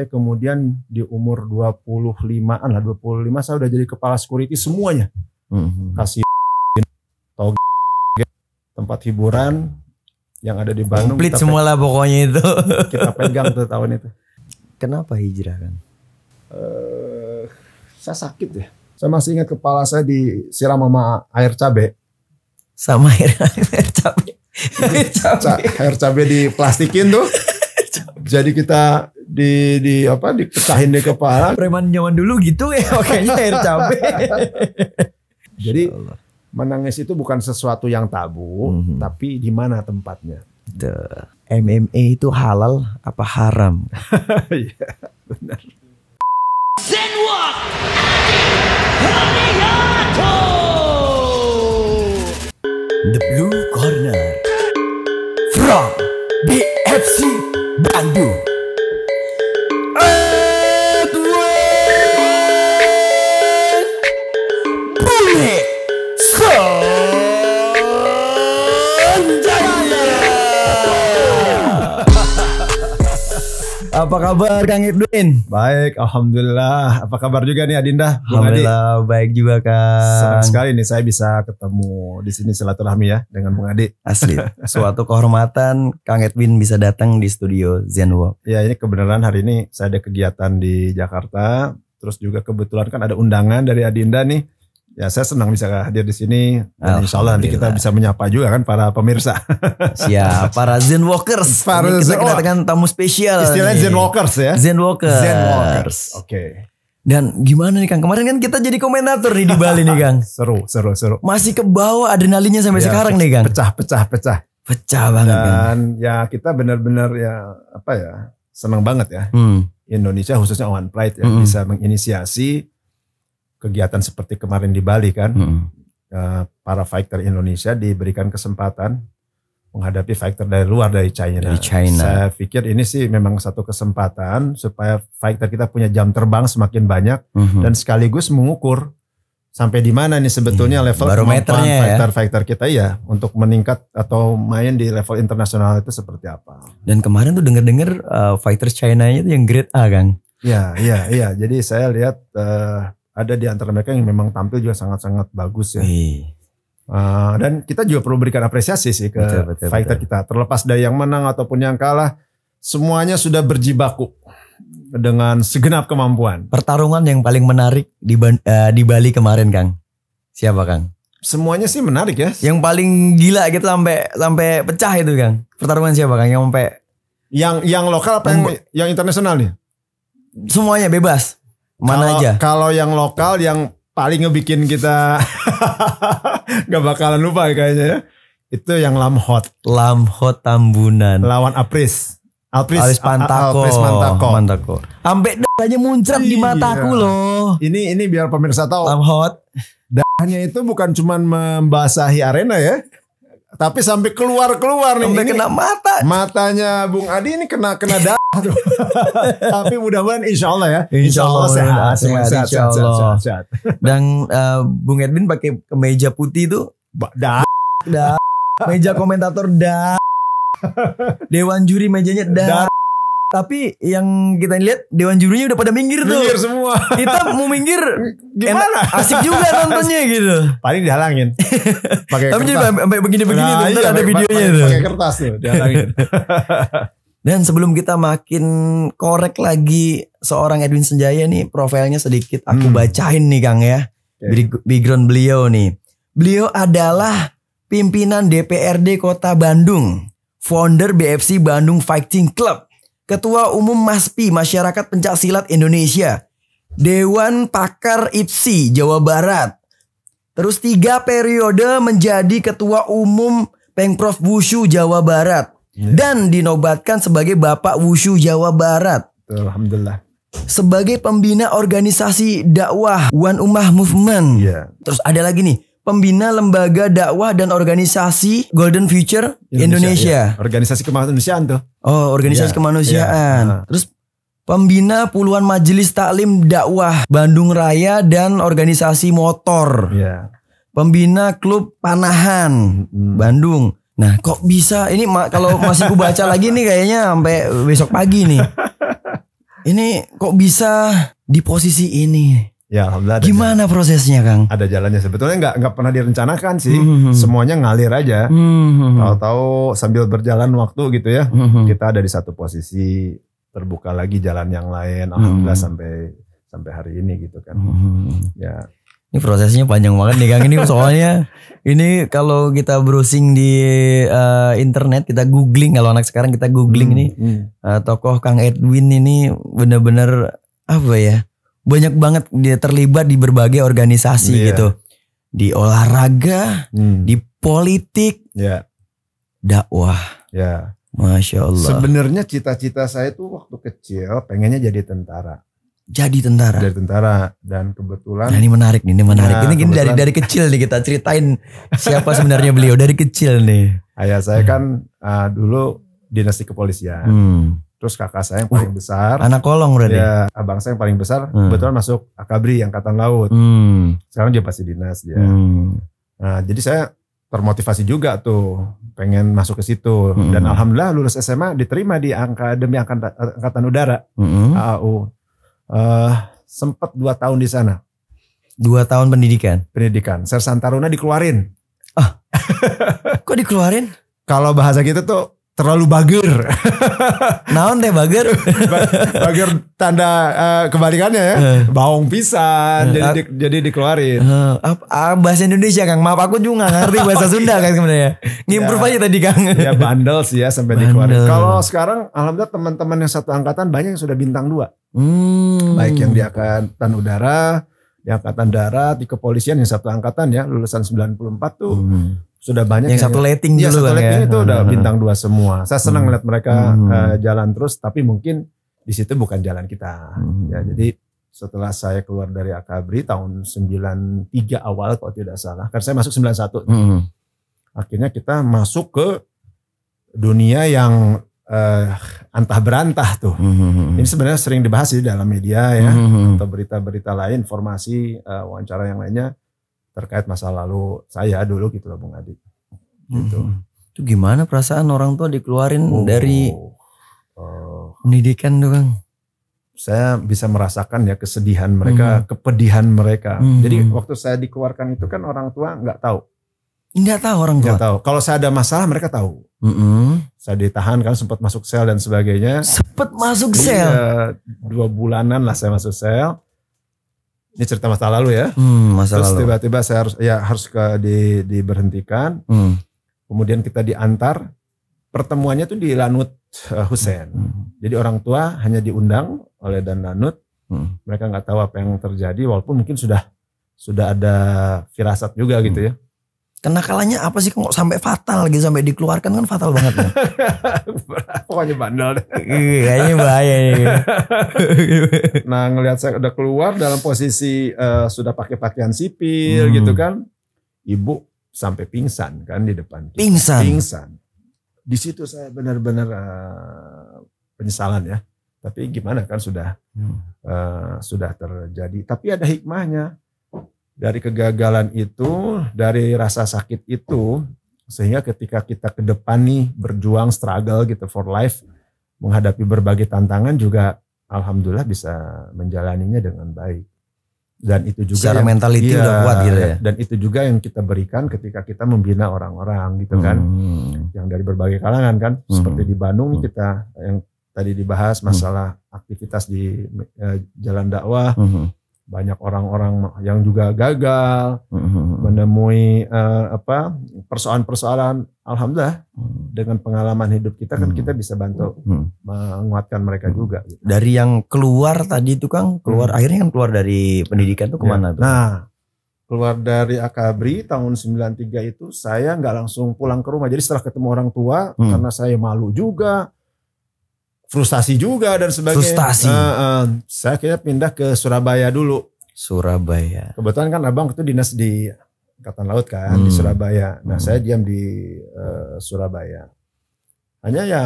sampai kemudian di umur 25-an lah 25 saya udah jadi kepala security semuanya. Mm-hmm. Kasih tau tempat hiburan yang ada di Bandung. Komplit semua lah pokoknya itu. kita pegang tuh tahun itu. Kenapa hijrah kan? Uh, saya sakit ya. Saya masih ingat kepala saya disiram sama air cabai. Sama air, air cabai. Air cabai. di plastikin tuh. Jadi kita di di apa dipecahin di kepala. Preman zaman dulu gitu ya pokoknya air cabe. Jadi menangis itu bukan sesuatu yang tabu, mm -hmm. tapi di mana tempatnya. The MMA itu halal apa haram? ya benar. The Blue Corner from BFC Bandung. Apa kabar Kang Edwin? Baik, alhamdulillah. Apa kabar juga nih Adinda? Alhamdulillah, Adi. baik juga Kang. Senang sekali nih saya bisa ketemu di sini silaturahmi ya dengan Bung Adi. Asli, suatu kehormatan Kang Edwin bisa datang di studio Zen Walk. Ya, ini kebenaran hari ini saya ada kegiatan di Jakarta. Terus juga kebetulan kan ada undangan dari Adinda nih Ya saya senang bisa hadir di sini. Dan insya Allah nanti kita bisa menyapa juga kan para pemirsa. Siap, para Zen Walkers. Para kita kedatangan tamu spesial. Istilahnya nih. Zen Walkers ya. Zen Walkers. Zen Walkers. Oke. Okay. Dan gimana nih Kang? Kemarin kan kita jadi komentator nih di Bali nih Kang. seru, seru, seru. Masih ke bawah adrenalinnya sampai ya, sekarang nih Kang. Pecah, pecah, pecah. Pecah banget Dan kan. ya kita benar-benar ya apa ya senang banget ya. Hmm. Indonesia khususnya One Pride ya hmm. bisa menginisiasi kegiatan seperti kemarin di Bali kan hmm. uh, para fighter Indonesia diberikan kesempatan menghadapi fighter dari luar dari China. Dari China. Saya pikir ini sih memang satu kesempatan supaya fighter kita punya jam terbang semakin banyak -hmm. dan sekaligus mengukur sampai di mana nih sebetulnya hmm. level kemampuan ya. fighter-fighter kita ya untuk meningkat atau main di level internasional itu seperti apa. Dan kemarin tuh denger-dengar uh, eh, fighters China itu yang grade A, Kang. Iya, iya, iya. Jadi saya lihat uh, ada di antara mereka yang memang tampil juga sangat-sangat bagus ya. Uh, dan kita juga perlu berikan apresiasi sih ke betul, betul, fighter betul. kita. Terlepas dari yang menang ataupun yang kalah, semuanya sudah berjibaku dengan segenap kemampuan. Pertarungan yang paling menarik di, uh, di Bali kemarin, Kang. Siapa, Kang? Semuanya sih menarik ya. Yang paling gila gitu sampai sampai pecah itu, Kang. Pertarungan siapa, Kang? Yang sampai yang yang lokal apa yang yang internasional nih? Semuanya bebas. Mana kalo, aja? Kalau yang lokal yang paling ngebikin kita nggak bakalan lupa ya kayaknya ya. Itu yang lam hot Tambunan. Lawan Apris. Apris, Alpris Pantako. Apris Mantako. Mantako. Ampe dahnya muncrat di iya. mataku loh. Ini ini biar pemirsa tahu. Lamhot. Dahnya itu bukan cuman membasahi arena ya. Tapi sampai keluar-keluar nih. Sampai ini, kena mata. Matanya Bung Adi ini kena kena darah Tapi mudah-mudahan insya Allah ya. Insya Allah, insya Allah sehat, sehat, sehat, sehat, sehat, sehat, sehat. Dan uh, Bung Edwin pakai kemeja putih tuh. Dah. Dah. Meja komentator dah. Dewan juri mejanya dah. Tapi yang kita lihat dewan jurinya udah pada minggir tuh. Minggir semua. Kita mau minggir gimana? asik juga nontonnya gitu. Paling dihalangin. Pakai Tapi jadi sampai begini-begini nah, tuh iya, ada videonya tuh. Pakai kertas tuh dihalangin. Dan sebelum kita makin korek lagi seorang Edwin Senjaya nih profilnya sedikit aku hmm. bacain nih Kang ya. Okay. Background beliau nih. Beliau adalah pimpinan DPRD Kota Bandung, founder BFC Bandung Fighting Club, Ketua Umum MASPI Masyarakat Pencak Silat Indonesia, Dewan Pakar IPSI Jawa Barat. Terus tiga periode menjadi Ketua Umum Pengprov Wushu Jawa Barat iya. dan dinobatkan sebagai Bapak Wushu Jawa Barat. Alhamdulillah. Sebagai pembina organisasi dakwah Wan Umah Movement. Yeah. Terus ada lagi nih pembina lembaga dakwah dan organisasi Golden Future Indonesia. Indonesia. Ya. Organisasi kemanusiaan tuh. Oh, organisasi ya, kemanusiaan. Ya. Terus pembina puluhan majelis taklim dakwah Bandung Raya dan organisasi motor. Ya. Pembina klub Panahan hmm. Bandung. Nah, kok bisa ini ma kalau masih ku baca lagi nih kayaknya sampai besok pagi nih. Ini kok bisa di posisi ini? Ya, alhamdulillah. Ada Gimana jalan. prosesnya, Kang? Ada jalannya sebetulnya nggak nggak pernah direncanakan sih. Mm -hmm. Semuanya ngalir aja. Mm -hmm. Tahu-tahu sambil berjalan waktu gitu ya, mm -hmm. kita ada di satu posisi terbuka lagi jalan yang lain. Alhamdulillah mm -hmm. sampai sampai hari ini gitu kan. Mm -hmm. Ya. Ini prosesnya panjang banget nih Kang ini soalnya ini kalau kita browsing di uh, internet kita googling kalau anak sekarang kita googling hmm, ini Uh, tokoh Kang Edwin ini benar-benar apa ya? banyak banget dia terlibat di berbagai organisasi yeah. gitu di olahraga hmm. di politik yeah. dakwah yeah. masya allah sebenarnya cita-cita saya tuh waktu kecil pengennya jadi tentara jadi tentara jadi tentara dan kebetulan nah, ini menarik nih ini menarik nah, ini gini dari dari kecil nih kita ceritain siapa sebenarnya beliau dari kecil nih ayah saya hmm. kan uh, dulu dinasti kepolisian hmm terus kakak saya yang paling besar anak kolong berarti ya abang saya yang paling besar hmm. kebetulan masuk akabri angkatan laut hmm. sekarang dia pasti dinas dia hmm. nah jadi saya termotivasi juga tuh pengen masuk ke situ hmm. dan alhamdulillah lulus SMA diterima di angka demi angkatan, udara hmm. AAU uh, eh, sempat dua tahun di sana dua tahun pendidikan pendidikan sersan taruna dikeluarin ah kok dikeluarin kalau bahasa kita tuh terlalu bager. Naon deh bager? bager tanda uh, kebalikannya ya. Eh. Baung pisan eh, jadi di, jadi dikeluarin. Uh, uh, bahasa Indonesia Kang. Maaf aku juga gak ngerti bahasa Sunda kan sebenarnya. Ngimprove ya, aja tadi Kang. ya bandel sih ya sampai dikeluarin. Kalau sekarang alhamdulillah teman-teman yang satu angkatan banyak yang sudah bintang dua. Hmm. Baik yang di angkatan udara, di angkatan darat, di kepolisian yang satu angkatan ya, lulusan 94 tuh. Hmm sudah banyak yang ya, satu rating ya, iya, dulu satu lighting ya. itu udah bintang dua semua saya senang hmm. lihat mereka hmm. uh, jalan terus tapi mungkin di situ bukan jalan kita hmm. ya jadi setelah saya keluar dari Akabri tahun 93 awal kalau tidak salah karena saya masuk 91 hmm. akhirnya kita masuk ke dunia yang uh, antah berantah tuh. Hmm, hmm, hmm Ini sebenarnya sering dibahas di dalam media ya hmm, hmm atau berita-berita lain, informasi, uh, eh, wawancara yang lainnya terkait masa lalu saya dulu gitu loh Bung Adi. Gitu. Hmm. Itu gimana perasaan orang tua dikeluarin oh, dari oh. pendidikan doang? Saya bisa merasakan ya kesedihan mereka, hmm. kepedihan mereka. Hmm. Jadi waktu saya dikeluarkan itu kan orang tua nggak tahu. Enggak tahu orang tua. Nggak tahu. Kalau saya ada masalah mereka tahu. Mm -hmm. Saya ditahan kan sempat masuk sel dan sebagainya. Sempat masuk sel. Iya, dua bulanan lah saya masuk sel ini cerita masa lalu ya. Hmm, masa Terus lalu. tiba-tiba saya harus ya harus ke di, diberhentikan. Hmm. Kemudian kita diantar. Pertemuannya tuh di Lanut Husain. Eh, Hussein. Hmm. Jadi orang tua hanya diundang oleh dan Lanut. Hmm. Mereka nggak tahu apa yang terjadi walaupun mungkin sudah sudah ada firasat juga hmm. gitu ya. Kenakalannya apa sih kok sampai fatal gitu sampai dikeluarkan kan fatal banget ya. Pokoknya bandel deh. Kayaknya bahaya ya. nah ngelihat saya udah keluar dalam posisi uh, sudah pakai pakaian sipil hmm. gitu kan, ibu sampai pingsan kan di depan. Kita. Pingsan. Pingsan. Di situ saya benar-benar uh, penyesalan ya. Tapi gimana kan sudah hmm. uh, sudah terjadi. Tapi ada hikmahnya dari kegagalan itu, dari rasa sakit itu, sehingga ketika kita ke depan nih berjuang struggle gitu for life, menghadapi berbagai tantangan juga alhamdulillah bisa menjalaninya dengan baik. Dan itu juga secara yang, iya, udah kuat gitu ya. Dan itu juga yang kita berikan ketika kita membina orang-orang gitu kan. Hmm. Yang dari berbagai kalangan kan. Hmm. Seperti di Bandung hmm. kita yang tadi dibahas masalah hmm. aktivitas di eh, jalan dakwah. Hmm banyak orang-orang yang juga gagal mm menemui uh, apa persoalan-persoalan alhamdulillah mm dengan pengalaman hidup kita kan mm kita mm-hmm. bisa bantu mm menguatkan mereka mm juga gitu. dari yang keluar tadi itu Kang keluar mm akhirnya kan keluar dari pendidikan tuh ya. kemana ya. tuh nah keluar dari Akabri tahun 93 itu saya nggak langsung pulang ke rumah jadi setelah ketemu orang tua mm karena saya malu juga frustasi juga dan sebagainya. Frustasi. Uh, uh, saya kira pindah ke Surabaya dulu. Surabaya. Kebetulan kan abang itu dinas di Angkatan Laut kan hmm. di Surabaya. Nah hmm. saya diam di uh, Surabaya. Hanya ya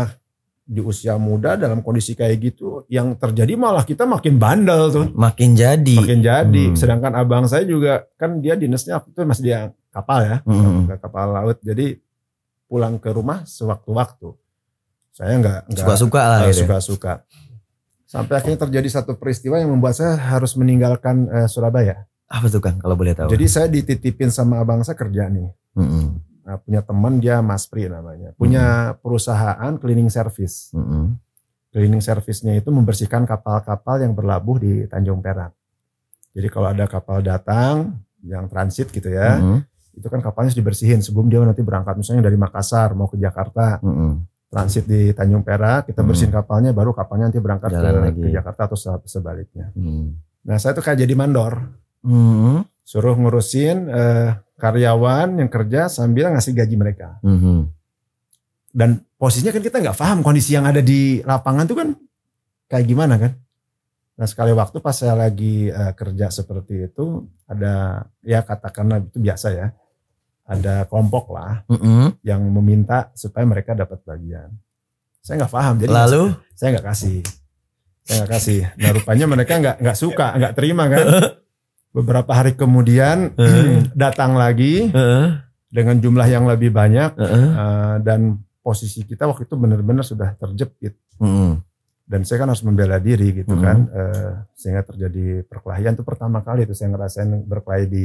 di usia muda dalam kondisi kayak gitu yang terjadi malah kita makin bandel tuh. Makin jadi. Makin jadi. Hmm. Sedangkan abang saya juga kan dia dinasnya itu masih di kapal ya, hmm. kapal laut. Jadi pulang ke rumah sewaktu-waktu saya nggak suka-suka lah. Gitu ya Suka-suka. Sampai akhirnya terjadi satu peristiwa yang membuat saya harus meninggalkan uh, Surabaya. Apa tuh kan kalau boleh tahu? Jadi saya dititipin sama abang saya kerja nih. Mm -hmm. Nah, punya teman dia Mas Pri namanya. Punya mm -hmm. perusahaan cleaning service. Mm -hmm. Cleaning servicenya itu membersihkan kapal-kapal yang berlabuh di Tanjung Perak. Jadi kalau ada kapal datang yang transit gitu ya, mm -hmm. itu kan kapalnya harus dibersihin sebelum dia nanti berangkat misalnya dari Makassar mau ke Jakarta. Mm -hmm transit di Tanjung Perak, kita hmm. bersihin kapalnya, baru kapalnya nanti berangkat ke, ke Jakarta atau sebaliknya. Hmm. Nah saya tuh kayak jadi mandor, hmm. suruh ngurusin eh, karyawan yang kerja sambil ngasih gaji mereka. Hmm. Dan posisinya kan kita nggak paham kondisi yang ada di lapangan tuh kan kayak gimana kan. Nah sekali waktu pas saya lagi eh, kerja seperti itu ada ya katakanlah itu biasa ya ada kelompok lah mm -hmm. yang meminta supaya mereka dapat bagian. Saya nggak paham. Jadi lalu saya nggak kasih, saya nggak kasih. Nah rupanya mereka nggak nggak suka, nggak terima kan. Beberapa hari kemudian uh eh. -huh. datang lagi uh eh. -huh. dengan jumlah yang lebih banyak uh eh. -huh. uh, dan posisi kita waktu itu benar-benar sudah terjepit. Uh -huh. Dan saya kan harus membela diri gitu uh -huh. kan, uh, sehingga terjadi perkelahian itu pertama kali itu saya ngerasain berkelahi di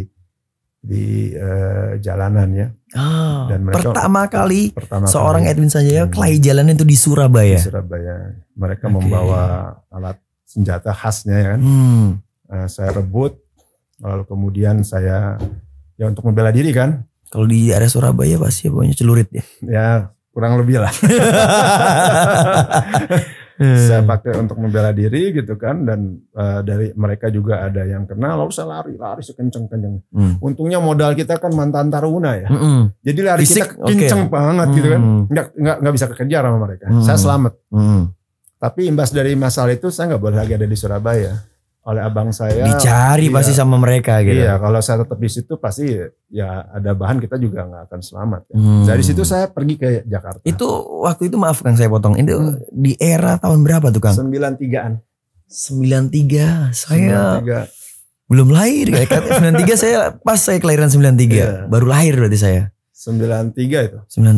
di uh, jalanan ya. Oh, dan mereka pertama kali pertama seorang kali, Edwin Sanjaya hmm, kelahi jalanan itu di Surabaya. Di Surabaya. Mereka okay. membawa alat senjata khasnya ya kan. Hmm. Uh, saya rebut lalu kemudian saya ya untuk membela diri kan. Kalau di area Surabaya pasti bawanya celurit ya. Ya, kurang lebih lah. Hmm. saya pakai untuk membela diri gitu kan dan uh, dari mereka juga ada yang kenal lalu saya lari lari sekenceng kenceng hmm. untungnya modal kita kan mantan taruna ya hmm. jadi lari Fisik, kita kenceng okay. banget hmm. gitu kan hmm. nggak nggak nggak bisa kekejar sama mereka hmm. saya selamat hmm. tapi imbas dari masalah itu saya nggak boleh lagi ada di Surabaya oleh abang saya dicari iya, pasti sama mereka gitu. Iya, kalau saya tetap di situ pasti ya ada bahan kita juga nggak akan selamat. Ya. Hmm. Dari situ saya pergi ke Jakarta. Itu waktu itu maaf Kang saya potong. Itu di era tahun berapa tuh Kang? 93-an. tiga Saya belum lahir ya kayak tiga saya pas saya kelahiran sembilan Yeah. Baru lahir berarti saya. sembilan tiga itu. sembilan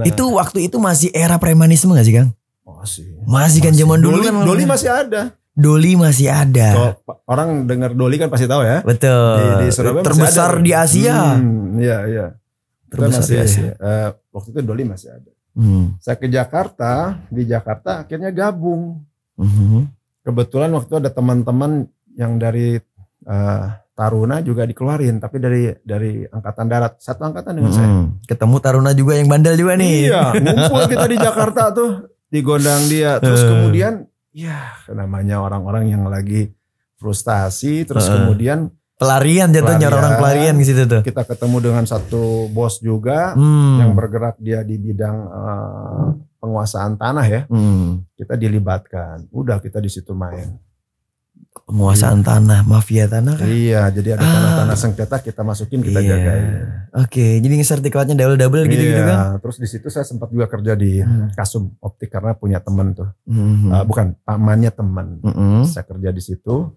Nah. Itu waktu itu masih era premanisme gak sih Kang? Masih. Masih kan zaman dulu kan. Doli masih ada. Doli masih ada. Tuh, orang dengar Doli kan pasti tahu ya. Betul. Di, di Surabaya terbesar ada. di Asia. Hmm, iya iya. Terbesar masih, di Asia. Uh, waktu itu Doli masih ada. Hmm. Saya ke Jakarta, di Jakarta akhirnya gabung. Hmm. Kebetulan waktu ada teman-teman yang dari uh, Taruna juga dikeluarin, tapi dari dari angkatan darat satu angkatan dengan hmm. saya. Ketemu Taruna juga yang bandel juga nih. Iya, ngumpul kita di Jakarta tuh, Di digondang dia. Terus eh. kemudian ya namanya orang-orang yang lagi frustasi terus uh, kemudian pelarian jatuhnya orang-orang pelarian di situ tuh. Kita ketemu dengan satu bos juga hmm. yang bergerak dia di bidang uh, penguasaan tanah ya. Hmm. Kita dilibatkan. Udah kita di situ main penguasaan iya. tanah, mafia tanah kan? Iya, jadi ada ah. tanah-tanah ah. sengketa kita masukin, kita iya. jagain. Oke, okay, jadi sertifikatnya double-double iya. gitu-gitu kan? Terus di situ saya sempat juga kerja di hmm. Kasum Optik karena punya teman tuh. Hmm. Uh, bukan, pamannya temen. Hmm. Saya kerja di situ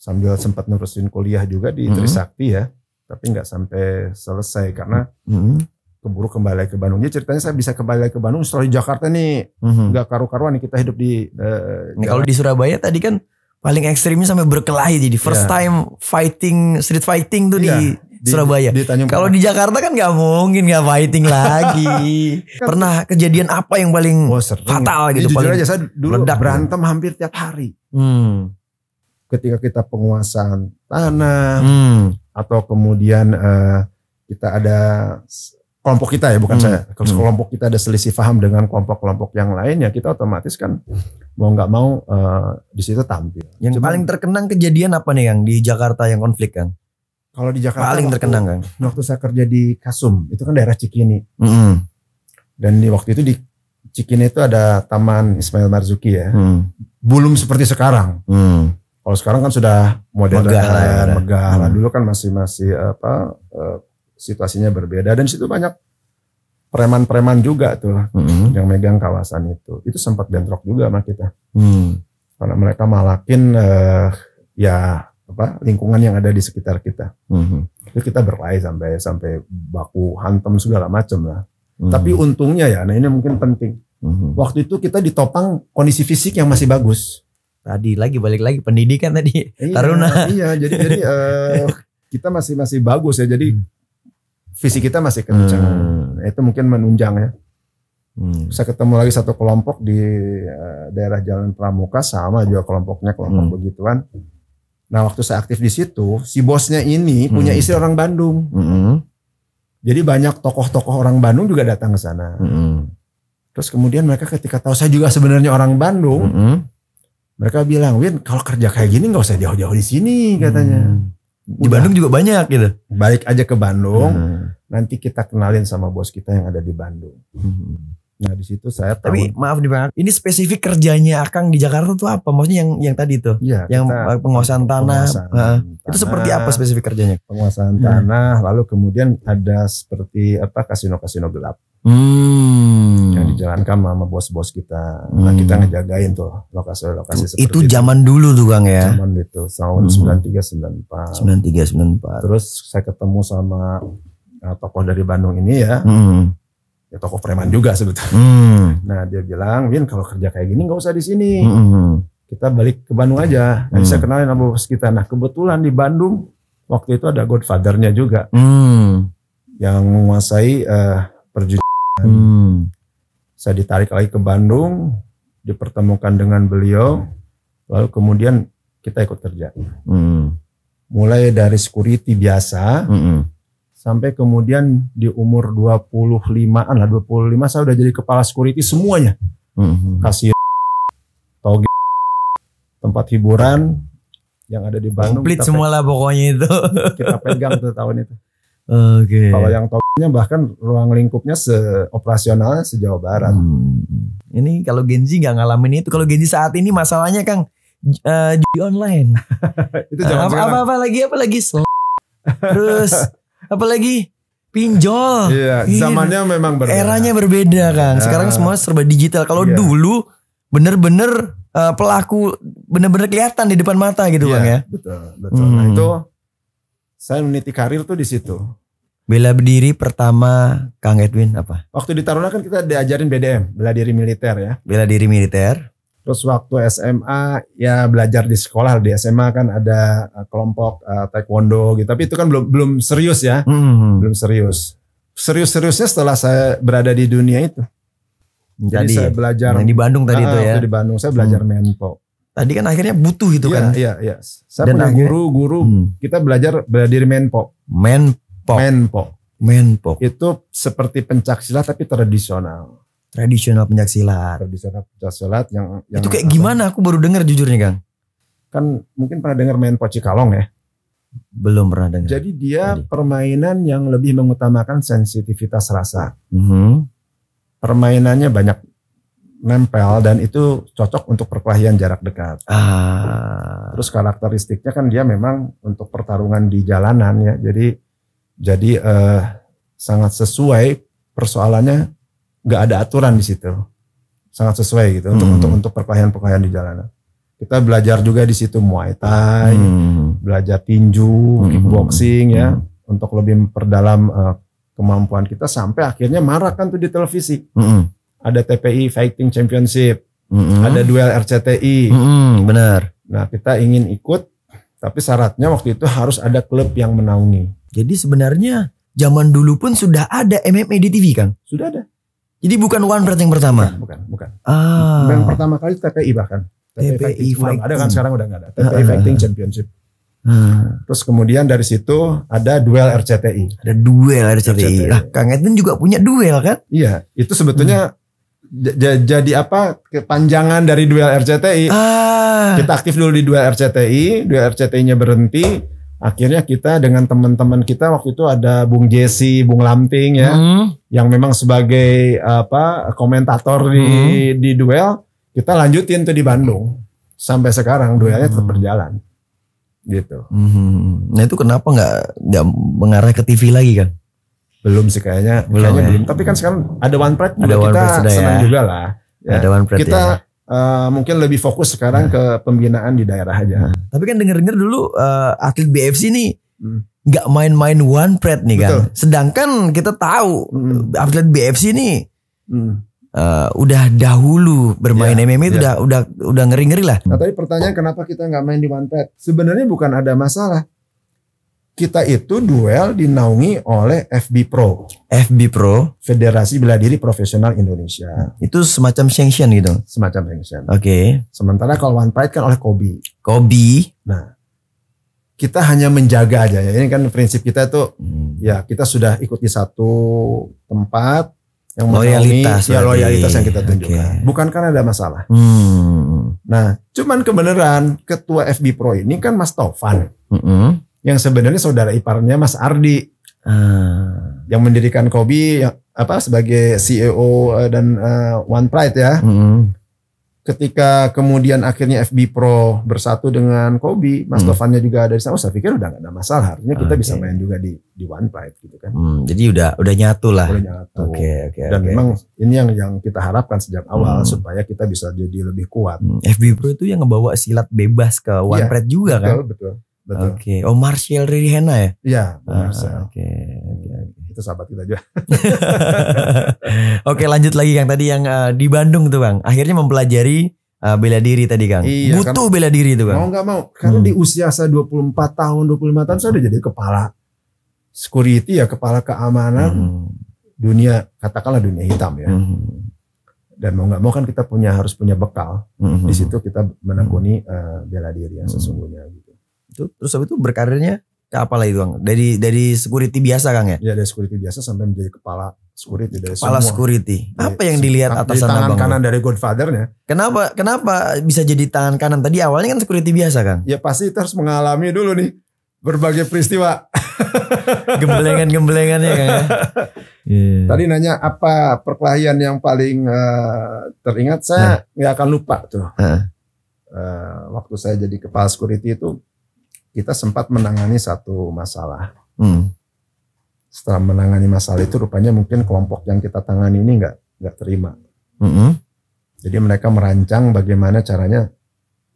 sambil sempat nerusin kuliah juga di hmm. Trisakti ya. Tapi nggak sampai selesai karena hmm. keburu kembali ke Bandung. Jadi ceritanya saya bisa kembali ke Bandung setelah di Jakarta nih. Hmm. Nggak hmm. karu-karuan nih kita hidup di... Uh, kalau di Surabaya tadi kan paling ekstrimnya sampai berkelahi jadi iya. first yeah. time fighting street fighting tuh yeah. di Surabaya. Di Kalau di Jakarta kan nggak mungkin nggak fighting lagi. Pernah kejadian apa yang paling oh, fatal iya, gitu? Ini paling aja saya dulu ledak gitu? berantem hampir tiap hari. Hmm. Ketika kita penguasaan tanah hmm. atau kemudian uh, kita ada kelompok kita ya bukan hmm. saya kalau hmm. kelompok kita ada selisih paham dengan kelompok-kelompok yang lain ya kita otomatis kan mau nggak mau uh, di situ tampil yang Cuma, paling terkenang kejadian apa nih yang di Jakarta yang konflik kan kalau di Jakarta paling terkenang kan waktu saya kerja di Kasum itu kan daerah Cikini hmm. dan di waktu itu di Cikini itu ada Taman Ismail Marzuki ya hmm. belum seperti sekarang hmm. Kalau sekarang kan sudah modern, megah, ya, megah. Hmm. dulu kan masih masih eh, apa eh, situasinya berbeda dan situ banyak preman-preman juga tuh hmm. yang megang kawasan itu. Itu sempat bentrok juga sama kita. mm. Karena mereka malakin uh, ya apa lingkungan yang ada di sekitar kita. Hmm. Itu kita berlay sampai sampai baku hantam segala macam lah. Hmm. Tapi untungnya ya, nah ini mungkin penting. Hmm. Waktu itu kita ditopang kondisi fisik yang masih bagus. Tadi lagi balik lagi pendidikan tadi. Iya, Taruna. Iya, jadi jadi uh, kita masih masih bagus ya. Jadi hmm visi kita masih kencang. Hmm. Itu mungkin menunjang ya. Hmm. Saya ketemu lagi satu kelompok di eh, daerah Jalan Pramuka sama juga kelompoknya kelompok hmm. begituan. Nah waktu saya aktif di situ, si bosnya ini hmm. punya istri orang Bandung. Hmm. Jadi banyak tokoh-tokoh orang Bandung juga datang ke sana. Hmm. Terus kemudian mereka ketika tahu saya juga sebenarnya orang Bandung, hmm. mereka bilang, Win kalau kerja kayak gini nggak usah jauh-jauh di sini katanya. Hmm. Di Udah. Bandung juga banyak gitu. Balik aja ke Bandung. Hmm. Nanti kita kenalin sama bos kita yang ada di Bandung. Hmm. Nah di situ saya tahu. Tapi maaf nih bang, ini spesifik kerjanya Akang di Jakarta tuh apa? Maksudnya yang yang tadi tuh, ya, yang kita, eh, penguasaan tanah, tanah, itu seperti apa spesifik kerjanya? Penguasaan hmm. tanah, lalu kemudian ada seperti apa kasino-kasino gelap. Hmm dijalankan sama bos-bos kita. Nah, hmm. Nah, kita ngejagain tuh lokasi-lokasi seperti itu. zaman dulu tuh Kang ya. Zaman itu tahun hmm. 93 94. 93 94. Terus saya ketemu sama uh, tokoh dari Bandung ini ya. Hmm. Ya tokoh preman juga sebetulnya. Hmm. Nah, dia bilang, "Win, kalau kerja kayak gini nggak usah di sini." Hmm. Kita balik ke Bandung aja. Nah, saya hmm. kenalin sama bos kita. Nah, kebetulan di Bandung waktu itu ada godfather-nya juga. Hmm. Yang menguasai uh, perjudian. Hmm saya ditarik lagi ke Bandung, dipertemukan dengan beliau, lalu kemudian kita ikut kerja. Hmm. Mulai dari security biasa, hmm. sampai kemudian di umur 25-an lah, 25 saya udah jadi kepala security semuanya. Hmm. Kasih toge tempat hiburan yang ada di Bandung. Komplit semua lah pokoknya itu. Kita pegang tuh tahun itu. Okay. Kalau yang topnya bahkan ruang lingkupnya seoperasional sejauh barat. Hmm. Ini kalau Genji nggak ngalamin itu. Kalau Genji saat ini masalahnya Kang uh, online. itu jangan apa, apa apa lagi apa lagi Terus apa lagi? Pinjol. Iya, iya, zamannya memang berbeda. Eranya berbeda, Kang. Iya. Sekarang semua serba digital. Kalau iya. dulu bener-bener uh, pelaku bener-bener kelihatan di depan mata gitu, yeah, Bang ya. Betul, betul. Nah, hmm. Nah, itu saya meniti karir tuh di situ. Bela berdiri pertama Kang Edwin apa? Waktu di Taruna kan kita diajarin BDM, bela diri militer ya. Bela diri militer. Terus waktu SMA ya belajar di sekolah di SMA kan ada eh, kelompok uh, taekwondo gitu, tapi itu kan belum belum serius ya, hmm. belum serius. Serius-seriusnya setelah saya berada di dunia itu. Jadi Jadi saya belajar yang di Bandung tadi nah, itu ya. Di Bandung saya belajar hmm. menpo tadi kan akhirnya butuh itu yeah, kan. Iya, yeah, iya. Yeah. Saya Dan punya guru-guru hmm. kita belajar diri menpo. Menpo. Menpo. Menpo. Itu seperti pencak silat tapi tradisional. Tradisional pencak silat. Tradisional pencak silat yang, yang Itu kayak apa? gimana aku baru dengar jujurnya, Kang? Kan mungkin pernah dengar menpo Cikalong ya? Belum pernah dengar. Jadi dia tadi. permainan yang lebih mengutamakan sensitivitas rasa. Mm -hmm. Permainannya banyak nempel dan itu cocok untuk perkelahian jarak dekat. Ah. Terus karakteristiknya kan dia memang untuk pertarungan di jalanan ya. Jadi jadi eh, sangat sesuai persoalannya nggak ada aturan di situ. Sangat sesuai gitu hmm. untuk untuk untuk perkelahian-perkelahian di jalanan. Kita belajar juga di situ Muay Thai, hmm. belajar tinju, kickboxing hmm. ya hmm. untuk lebih memperdalam eh, kemampuan kita sampai akhirnya marah kan tuh di televisi. Hmm ada TPI Fighting Championship, mm-hmm. ada duel RCTI. Mm-hmm, benar. Nah, kita ingin ikut tapi syaratnya waktu itu harus ada klub yang menaungi. Jadi sebenarnya zaman dulu pun sudah ada MMA di TV, kan? Sudah ada. Jadi bukan One Pride yang pertama? Bukan, bukan. Ah. Yang pertama kali TPI bahkan. TPI, TPI Fighting. Fighting. Ada kan sekarang udah gak ada. TPI ah, ah, ah. Fighting Championship. Hmm. Terus kemudian dari situ ada duel RCTI. Ada duel RCTI. RCTI. Lah, Kang Edwin juga punya duel kan? Iya, itu sebetulnya hmm jadi apa kepanjangan dari duel RCTI. Ah. Kita aktif dulu di duel RCTI, duel RCTI-nya berhenti. Akhirnya kita dengan teman-teman kita waktu itu ada Bung Jesse, Bung Lamping ya, hmm. yang memang sebagai apa komentator di hmm. di duel, kita lanjutin tuh di Bandung sampai sekarang duelnya tetap hmm. berjalan gitu. Hmm. Nah itu kenapa nggak nggak mengarah ke TV lagi kan? Belum sih kayaknya. Belum. Kayaknya ya. belum. Tapi kan sekarang ada One Pride juga ada kita one pride senang ya. juga lah. Ya. Ada One Pride kita, ya. Uh, mungkin lebih fokus sekarang nah. ke pembinaan di daerah aja. Nah. Tapi kan denger-denger dulu uh, atlet BFC nih hmm. nggak hmm. main-main one pride nih kan? Betul. kan. Sedangkan kita tahu hmm. atlet BFC nih hmm. uh, udah dahulu bermain yeah, MMA itu yeah. udah udah udah ngeri-ngeri lah. Nah tadi pertanyaan kenapa kita nggak main di one pred? Sebenarnya bukan ada masalah kita itu duel dinaungi oleh FB Pro. FB Pro, Federasi Bela Diri Profesional Indonesia. Itu semacam sanction gitu. Semacam sanction. Oke. Okay. Sementara kalau One Pride kan oleh Kobi. Kobi. Nah, kita hanya menjaga aja ya. Ini kan prinsip kita itu, hmm. ya kita sudah ikuti satu tempat yang loyalitas ya loyalitas yang kita tunjukkan. Okay. Bukan karena ada masalah. Hmm. Nah, cuman kebenaran ketua FB Pro ini kan Mas Taufan. Hmm yang sebenarnya saudara iparnya Mas Ardi hmm. yang mendirikan Kobi ya, apa sebagai CEO eh, dan uh, One Pride ya. Hmm. Ketika kemudian akhirnya FB Pro bersatu dengan Kobi, Mas hmm. juga ada di sana. Oh, saya pikir udah gak ada masalah. Harusnya kita okay. bisa main juga di di One Pride gitu kan. Hmm, jadi udah udah nyatu lah. Udah nyatu. Oke okay, oke. Okay, dan okay. memang ini yang yang kita harapkan sejak awal hmm. supaya kita bisa jadi lebih kuat. Hmm. FB Pro itu yang ngebawa silat bebas ke One yeah, Pride juga kan. Betul betul. Betul. Oke, okay. oh Marcel Hena ya? Iya, ah, Marcel. Oke, okay. okay. itu sahabat kita juga. Oke, okay, lanjut lagi Kang tadi yang uh, di Bandung tuh Bang. Akhirnya mempelajari uh, bela diri tadi Kang. Iya, Butuh kan, bela diri tuh Bang. Mau nggak mau, karena hmm. di usia saya 24 tahun, 25 tahun saya udah jadi kepala security ya, kepala keamanan hmm. dunia katakanlah dunia hitam ya. Hmm dan mau nggak mau kan kita punya harus punya bekal -hmm. di situ kita menekuni uh, bela diri yang hmm. sesungguhnya. -hmm itu terus habis itu berkarirnya ke apa lagi bang dari dari security biasa kang ya Iya dari security biasa sampai menjadi kepala security dari kepala semua. security apa yang dilihat atas tangan kanan dari Godfathernya kenapa kenapa bisa jadi tangan kanan tadi awalnya kan security biasa kang ya pasti terus mengalami dulu nih berbagai peristiwa gembelengan-gembelengannya kang ya. yeah. Tadi nanya apa perkelahian yang paling uh, teringat saya nggak nah. akan lupa tuh. Nah. Uh, waktu saya jadi kepala security itu kita sempat menangani satu masalah. Hmm. Setelah menangani masalah itu rupanya mungkin kelompok yang kita tangani ini nggak nggak terima. -hmm. Jadi mereka merancang bagaimana caranya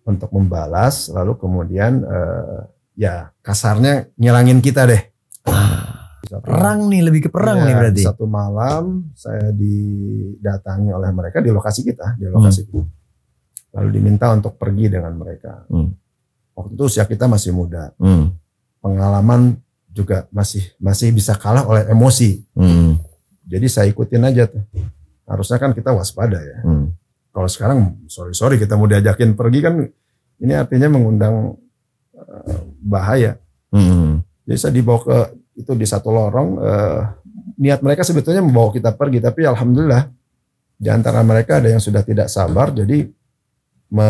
untuk membalas, lalu kemudian uh, ya kasarnya nyelangin kita deh. Ah, satu, perang nih lebih ke perang ya, nih iya, berarti. Satu malam saya didatangi oleh mereka di lokasi kita, di lokasi hmm. itu. Lalu diminta untuk pergi dengan mereka. Hmm waktu itu usia kita masih muda hmm. pengalaman juga masih masih bisa kalah oleh emosi hmm. jadi saya ikutin aja tuh harusnya kan kita waspada ya hmm. kalau sekarang sorry sorry kita mau diajakin pergi kan ini artinya mengundang eh, bahaya hmm. jadi saya dibawa ke itu di satu lorong uh, niat mereka sebetulnya membawa kita pergi tapi alhamdulillah di antara mereka ada yang sudah tidak sabar jadi me,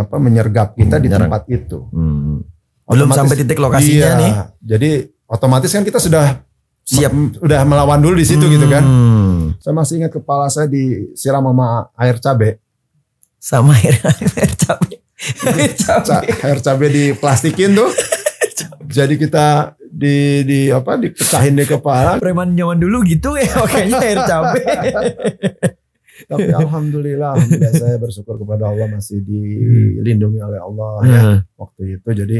apa menyergap kita hmm, di tempat itu. Hmm. Belum otomatis, sampai titik lokasinya iya, nih. Jadi otomatis kan kita sudah siap sudah melawan dulu di situ hmm. gitu kan. Hmm. Saya masih ingat kepala saya disiram sama air cabe. Sama air air cabe. Air cabe, di air cabe diplastikin tuh. jadi kita di di apa dipecahin di kepala. Preman zaman dulu gitu ya makanya air cabe. Tapi alhamdulillah, alhamdulillah saya bersyukur kepada Allah masih hmm. dilindungi oleh Allah ya waktu itu. Jadi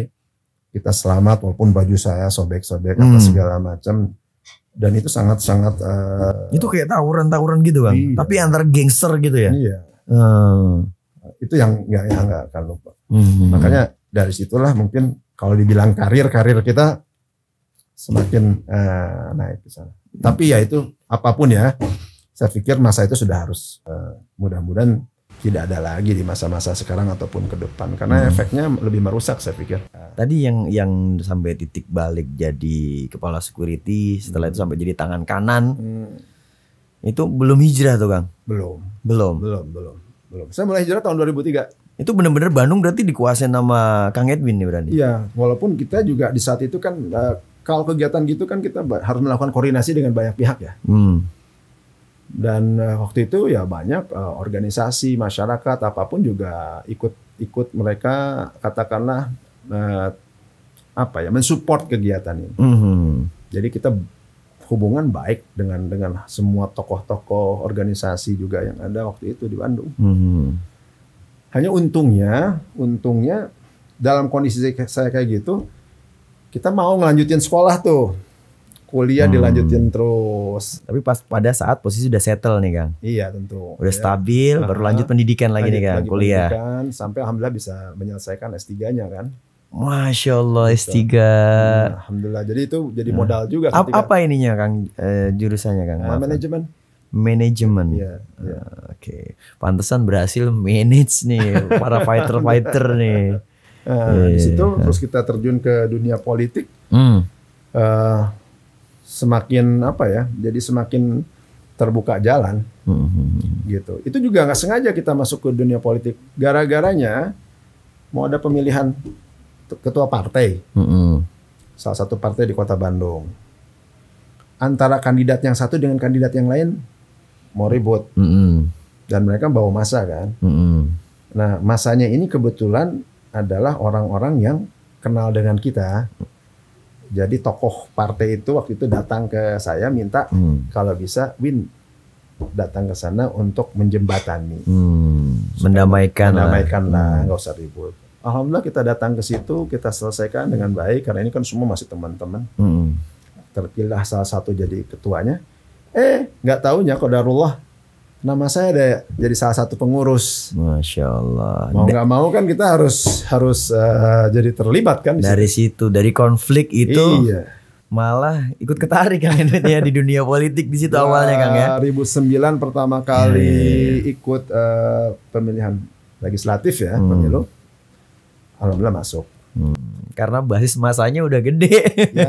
kita selamat walaupun baju saya sobek-sobek hmm. apa segala macam dan itu sangat-sangat uh, itu kayak tawuran-tawuran gitu bang iya. tapi antar gangster gitu ya iya hmm. itu yang nggak ya nggak akan lupa hmm. makanya dari situlah mungkin kalau dibilang karir karir kita semakin uh, naik ke sana tapi ya itu apapun ya saya pikir masa itu sudah harus uh, mudah-mudahan tidak ada lagi di masa-masa sekarang ataupun ke depan karena hmm. efeknya lebih merusak saya pikir. Tadi yang yang sampai titik balik jadi kepala security setelah itu hmm. sampai jadi tangan kanan. Hmm. Itu belum hijrah tuh Kang? Belum. Belum. Belum, belum. Belum. Saya mulai hijrah tahun 2003. Itu benar-benar Bandung berarti dikuasai nama Kang Edwin nih berarti. Iya, walaupun kita juga di saat itu kan eh, kalau kegiatan gitu kan kita harus melakukan koordinasi dengan banyak pihak ya. Hmm dan uh, waktu itu ya banyak uh, organisasi masyarakat apapun juga ikut ikut mereka katakanlah uh, apa ya mensupport kegiatan ini. Mm -hmm. Jadi kita hubungan baik dengan dengan semua tokoh-tokoh organisasi juga yang ada waktu itu di Bandung. Mm -hmm. Hanya untungnya, untungnya dalam kondisi saya kayak gitu, kita mau ngelanjutin sekolah tuh kuliah hmm. dilanjutin terus. Tapi pas pada saat posisi udah settle nih Kang. Iya tentu. Udah ya. stabil, baru lanjut pendidikan lagi nih Kang, kuliah. Pendidikan, sampai alhamdulillah bisa menyelesaikan S3-nya kan. Masya Allah S3. Hmm, alhamdulillah. Jadi itu jadi nah. modal juga. Apa, apa ininya Kang eh, jurusannya Kang? Nah, manajemen. Manajemen. Iya. Ya. Oke. Okay. Pantesan berhasil manage nih para fighter-fighter nih. Uh, yeah. Iya, di situ iya, iya. terus kita terjun ke dunia politik. Mm. Uh, semakin apa ya jadi semakin terbuka jalan hmm. gitu itu juga nggak sengaja kita masuk ke dunia politik gara-garanya mau ada pemilihan ketua partai hmm. salah satu partai di kota Bandung antara kandidat yang satu dengan kandidat yang lain mau ribut hmm. dan mereka bawa masa kan hmm. nah masanya ini kebetulan adalah orang-orang yang kenal dengan kita jadi tokoh partai itu waktu itu datang ke saya minta hmm. kalau bisa Win datang ke sana untuk menjembatani, hmm. mendamaikan, mendamaikan lah, hmm. nggak usah ribut. Alhamdulillah kita datang ke situ, kita selesaikan dengan baik karena ini kan semua masih teman-teman. Hmm. Terpilah salah satu jadi ketuanya. Eh, nggak tahunya kok darullah nama saya ada jadi salah satu pengurus. Masya Allah. Mau nggak mau kan kita harus harus uh, jadi terlibat kan. Dari situ. situ, dari konflik itu. Iya. Malah ikut ketarik kan ya di dunia politik di situ awalnya Kang ya. 2009 pertama kali hmm. ikut uh, pemilihan legislatif ya hmm. pemilu. Alhamdulillah masuk karena basis masanya udah gede. ya,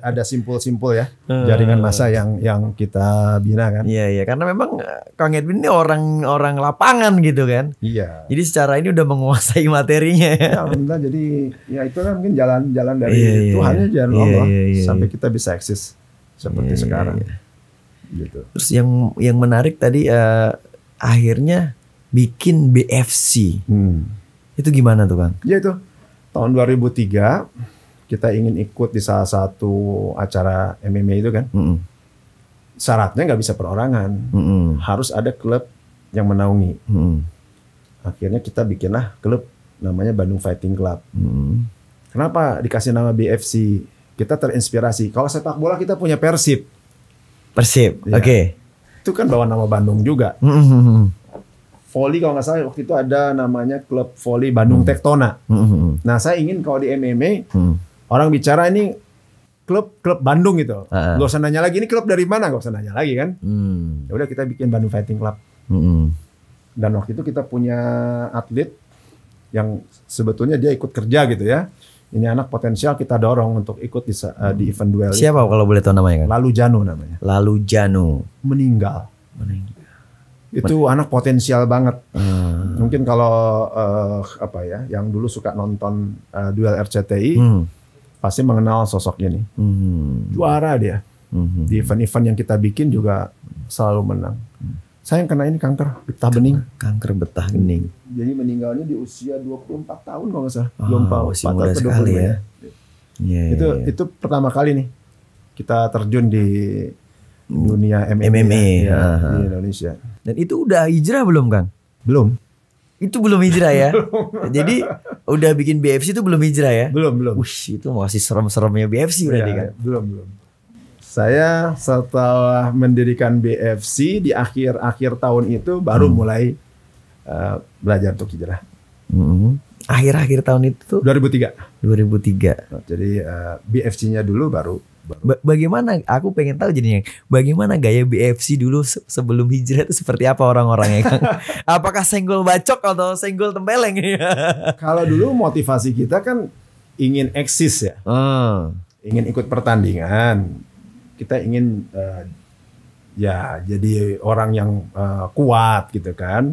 ada, simpul-simpul ya eh. jaringan masa yang yang kita bina kan. Iya iya, karena memang eh, Kang Edwin ini orang-orang lapangan gitu kan. Iya. Jadi secara ini udah menguasai materinya. Ya, alhamdulillah jadi ya itu kan mungkin jalan-jalan dari iya, iya Tuhan ya iya. jalan iya, Allah iya, iya, sampai iya. kita bisa eksis seperti iya, sekarang. Iya, Gitu. Terus yang yang menarik tadi uh, akhirnya bikin BFC. Hmm. Itu gimana tuh, Bang? Ya itu tahun 2003 kita ingin ikut di salah satu acara MMA itu kan. Mm -hmm. Syaratnya nggak bisa perorangan, mm -hmm. harus ada klub yang menaungi. Mm -hmm. Akhirnya kita bikinlah klub namanya Bandung Fighting Club. Mm -hmm. Kenapa dikasih nama BFC? Kita terinspirasi. Kalau sepak bola kita punya Persib. Persib, ya. oke. Okay. Itu kan bawa nama Bandung juga. Mm -hmm volley kalau nggak salah waktu itu ada namanya klub volley Bandung hmm. Tektona. Hmm, hmm, hmm. Nah saya ingin kalau di MMA hmm. orang bicara ini klub klub Bandung gitu. Uh. Ah, ah. Gak usah nanya lagi ini klub dari mana, gak usah nanya lagi kan. Hmm. Ya udah kita bikin Bandung Fighting Club. Hmm, hmm. Dan waktu itu kita punya atlet yang sebetulnya dia ikut kerja gitu ya. Ini anak potensial kita dorong untuk ikut di, uh, di event duel. Siapa kalau boleh tahu namanya kan? Lalu Janu namanya. Lalu Janu. Meninggal itu anak potensial banget. Hmm. Mungkin kalau uh, apa ya, yang dulu suka nonton uh, duel RCTI, hmm. pasti mengenal sosoknya nih. Hmm. Juara dia. Hmm. Di event-event yang kita bikin juga selalu menang. Hmm. Saya yang kena ini kanker betah bening. Kanker betah bening. Jadi meninggalnya di usia 24 tahun kalau nggak salah. Oh, ah, 24 masih muda ya. ya. Yeah, iya, itu yeah. itu pertama kali nih kita terjun di dunia MMA, MMA ya, di Indonesia. Dan itu udah hijrah belum Kang? Belum. Itu belum hijrah ya. Jadi udah bikin BFC itu belum hijrah ya? Belum, belum. Wih, itu masih serem-seremnya BFC berarti kan? Belum, belum. Saya setelah mendirikan BFC di akhir-akhir tahun itu baru hmm. mulai uh, belajar untuk hijrah. Hmm. Akhir-akhir tahun itu 2003. 2003. jadi uh, eh, BFC-nya dulu baru Ba bagaimana aku pengen tahu jadinya bagaimana gaya BFC dulu se sebelum hijrah itu seperti apa orang-orangnya Kang? Apakah senggol bacok atau senggol tempeleng? Kalau dulu motivasi kita kan ingin eksis ya. Hmm. Ingin ikut pertandingan. Kita ingin uh, ya jadi orang yang uh, kuat gitu kan.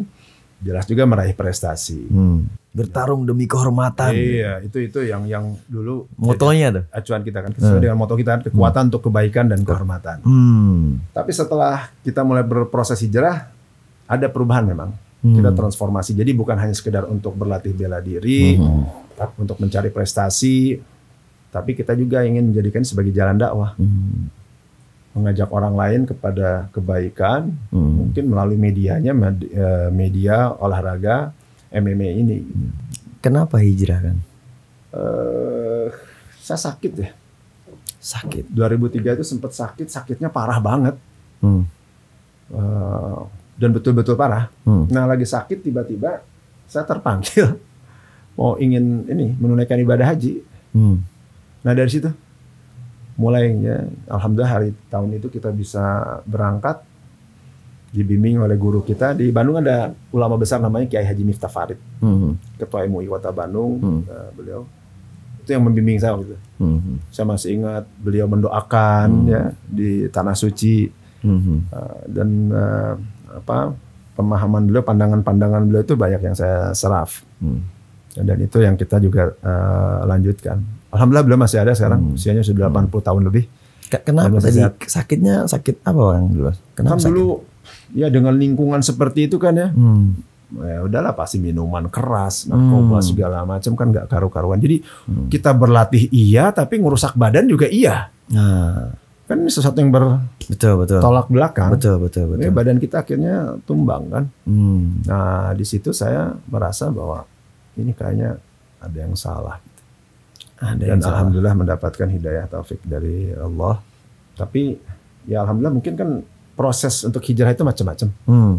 Jelas juga meraih prestasi. Hmm bertarung demi kehormatan. Iya, itu itu yang yang dulu motonya tuh. Acuan kita kan sesuai hmm. dengan moto kita kekuatan hmm. untuk kebaikan dan kehormatan. Hmm. Tapi setelah kita mulai berproses hijrah, ada perubahan memang. Hmm. Kita transformasi. Jadi bukan hanya sekedar untuk berlatih bela diri, hmm. untuk mencari prestasi, tapi kita juga ingin menjadikan sebagai jalan dakwah. Hmm. Mengajak orang lain kepada kebaikan, hmm. mungkin melalui medianya, eh, media olahraga MMA ini. Kenapa hijrah kan? Uh, saya sakit ya. Sakit. 2003 itu sempat sakit, sakitnya parah banget. Hmm. Uh, dan betul-betul parah. Hmm. Nah lagi sakit tiba-tiba saya terpanggil mau ingin ini menunaikan ibadah haji. Hmm. Nah dari situ mulainya, alhamdulillah hari tahun itu kita bisa berangkat dibimbing oleh guru kita di Bandung ada ulama besar namanya Kiai Haji Miftah Farid hmm. ketua MUI Kota Bandung hmm. uh, beliau itu yang membimbing saya gitu hmm. saya masih ingat beliau mendoakan hmm. ya di tanah suci hmm. uh, dan uh, apa pemahaman beliau pandangan-pandangan beliau itu banyak yang saya seraf hmm. dan itu yang kita juga uh, lanjutkan alhamdulillah beliau masih ada sekarang hmm. usianya sudah 80 hmm. tahun lebih Kenapa tadi sakitnya sakit apa orang dulu? Kenapa kan sakit? ya dengan lingkungan seperti itu kan ya hmm ya udahlah pasti minuman keras, narkoba hmm. segala macam kan nggak karu-karuan. Jadi hmm. kita berlatih iya, tapi ngerusak badan juga iya. Nah. Kan ini sesuatu yang ber betul betul tolak belakang. Betul betul betul. Ya, badan kita akhirnya tumbang kan. Hmm. Nah di situ saya merasa bahwa ini kayaknya ada yang salah. Ada Dan yang alhamdulillah mendapatkan hidayah taufik dari Allah. Tapi ya alhamdulillah mungkin kan proses untuk hijrah itu macam-macam. Hmm.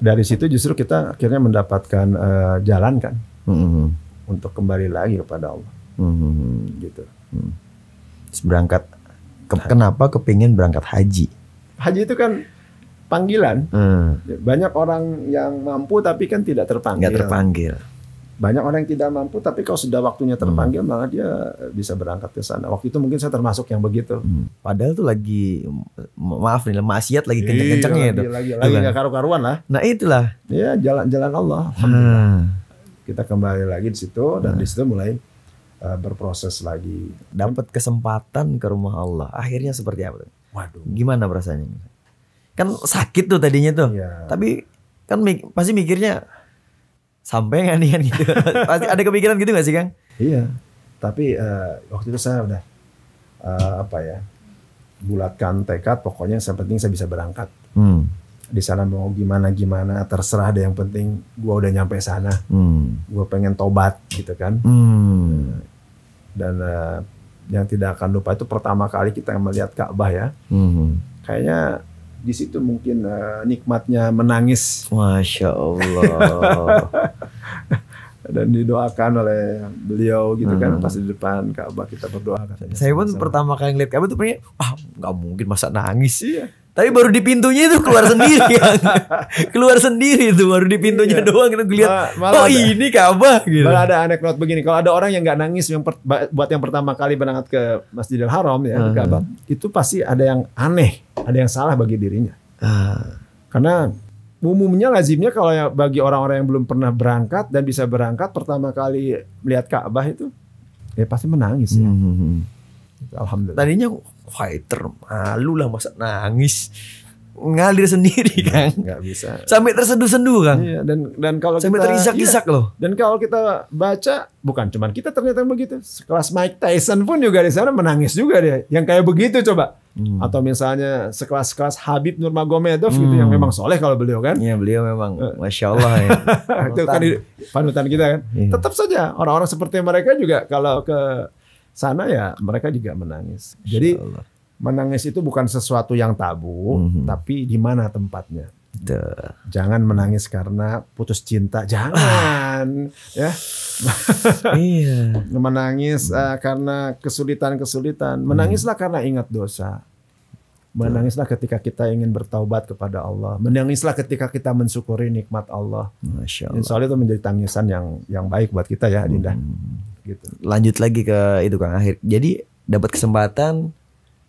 Dari situ justru kita akhirnya mendapatkan uh, jalan kan hmm. untuk kembali lagi kepada Allah. Hmm. Gitu. Hmm. berangkat. Ke, nah. Kenapa kepingin berangkat haji? Haji itu kan panggilan. Hmm. Banyak orang yang mampu tapi kan tidak terpanggil. Gak terpanggil banyak orang yang tidak mampu tapi kalau sudah waktunya hmm. terpanggil hmm. malah dia eh, bisa berangkat ke sana waktu itu mungkin saya termasuk yang begitu hmm. padahal tuh lagi maaf nih maksiat lagi iya, kenceng-kencengnya itu lagi lagi kan? nggak karu-karuan lah nah itulah ya jalan-jalan Allah hmm. kita kembali lagi di situ dan hmm. di situ mulai uh, berproses lagi dapat kesempatan ke rumah Allah akhirnya seperti apa tuh waduh gimana perasaannya kan sakit tuh tadinya tuh ya. tapi kan pasti mikirnya sampai nggak nih kan gitu ada kepikiran gitu gak sih kang iya tapi uh, waktu itu saya udah uh, apa ya bulatkan tekad pokoknya yang penting saya bisa berangkat hmm. di sana mau gimana gimana terserah deh yang penting gue udah nyampe sana hmm. gue pengen tobat gitu kan hmm. Eh, dan uh, yang tidak akan lupa itu pertama kali kita melihat Ka'bah ya hmm. kayaknya di situ mungkin uh, nikmatnya menangis. Masya Allah. Dan didoakan oleh beliau gitu kan, hmm. kan pas di depan Ka'bah kita berdoa Saya pun pertama kali ngeliat Ka'bah tuh punya, ah nggak mungkin masa nangis. Iya. Tapi baru di pintunya itu keluar sendiri yang keluar sendiri itu baru di pintunya iya. doang itu lihat oh ada, ini Ka'bah gitu. Malah ada anekdot begini, kalau ada orang yang nggak nangis yang buat yang pertama kali berangkat ke Masjidil Haram ya hmm. Ka'bah, itu pasti ada yang aneh, ada yang salah bagi dirinya. Hmm. Karena umumnya lazimnya kalau ya bagi orang-orang yang belum pernah berangkat dan bisa berangkat pertama kali melihat Ka'bah itu ya pasti menangis ya. Hmm. hmm, hmm. Alhamdulillah. Tadinya fighter, malu lah masa nangis ngalir sendiri kan Gak bisa sampai terseduh-seduh kan iya, dan dan kalau sampai terisak-isak iya, loh dan kalau kita baca bukan cuman kita ternyata begitu sekelas Mike Tyson pun juga di sana menangis juga dia yang kayak begitu coba hmm. atau misalnya sekelas-kelas Habib Nurmagomedov gitu, hmm. gitu yang memang soleh kalau beliau kan iya beliau memang eh. masya Allah ya itu kan panutan kita kan iya. tetap saja orang-orang seperti mereka juga kalau ke sana ya mereka juga menangis. Jadi menangis itu bukan sesuatu yang tabu, mm -hmm. tapi di mana tempatnya. The. Jangan menangis karena putus cinta, jangan ah. ya. iya. Menangis uh, karena kesulitan-kesulitan, mhm. menangislah karena ingat dosa. Menangislah ketika kita ingin bertaubat kepada Allah. Menangislah ketika kita mensyukuri nikmat Allah. Insya Allah itu menjadi tangisan yang yang baik buat kita ya, Dinda. Hmm gitu. Lanjut lagi ke itu Kang Akhir. Jadi dapat kesempatan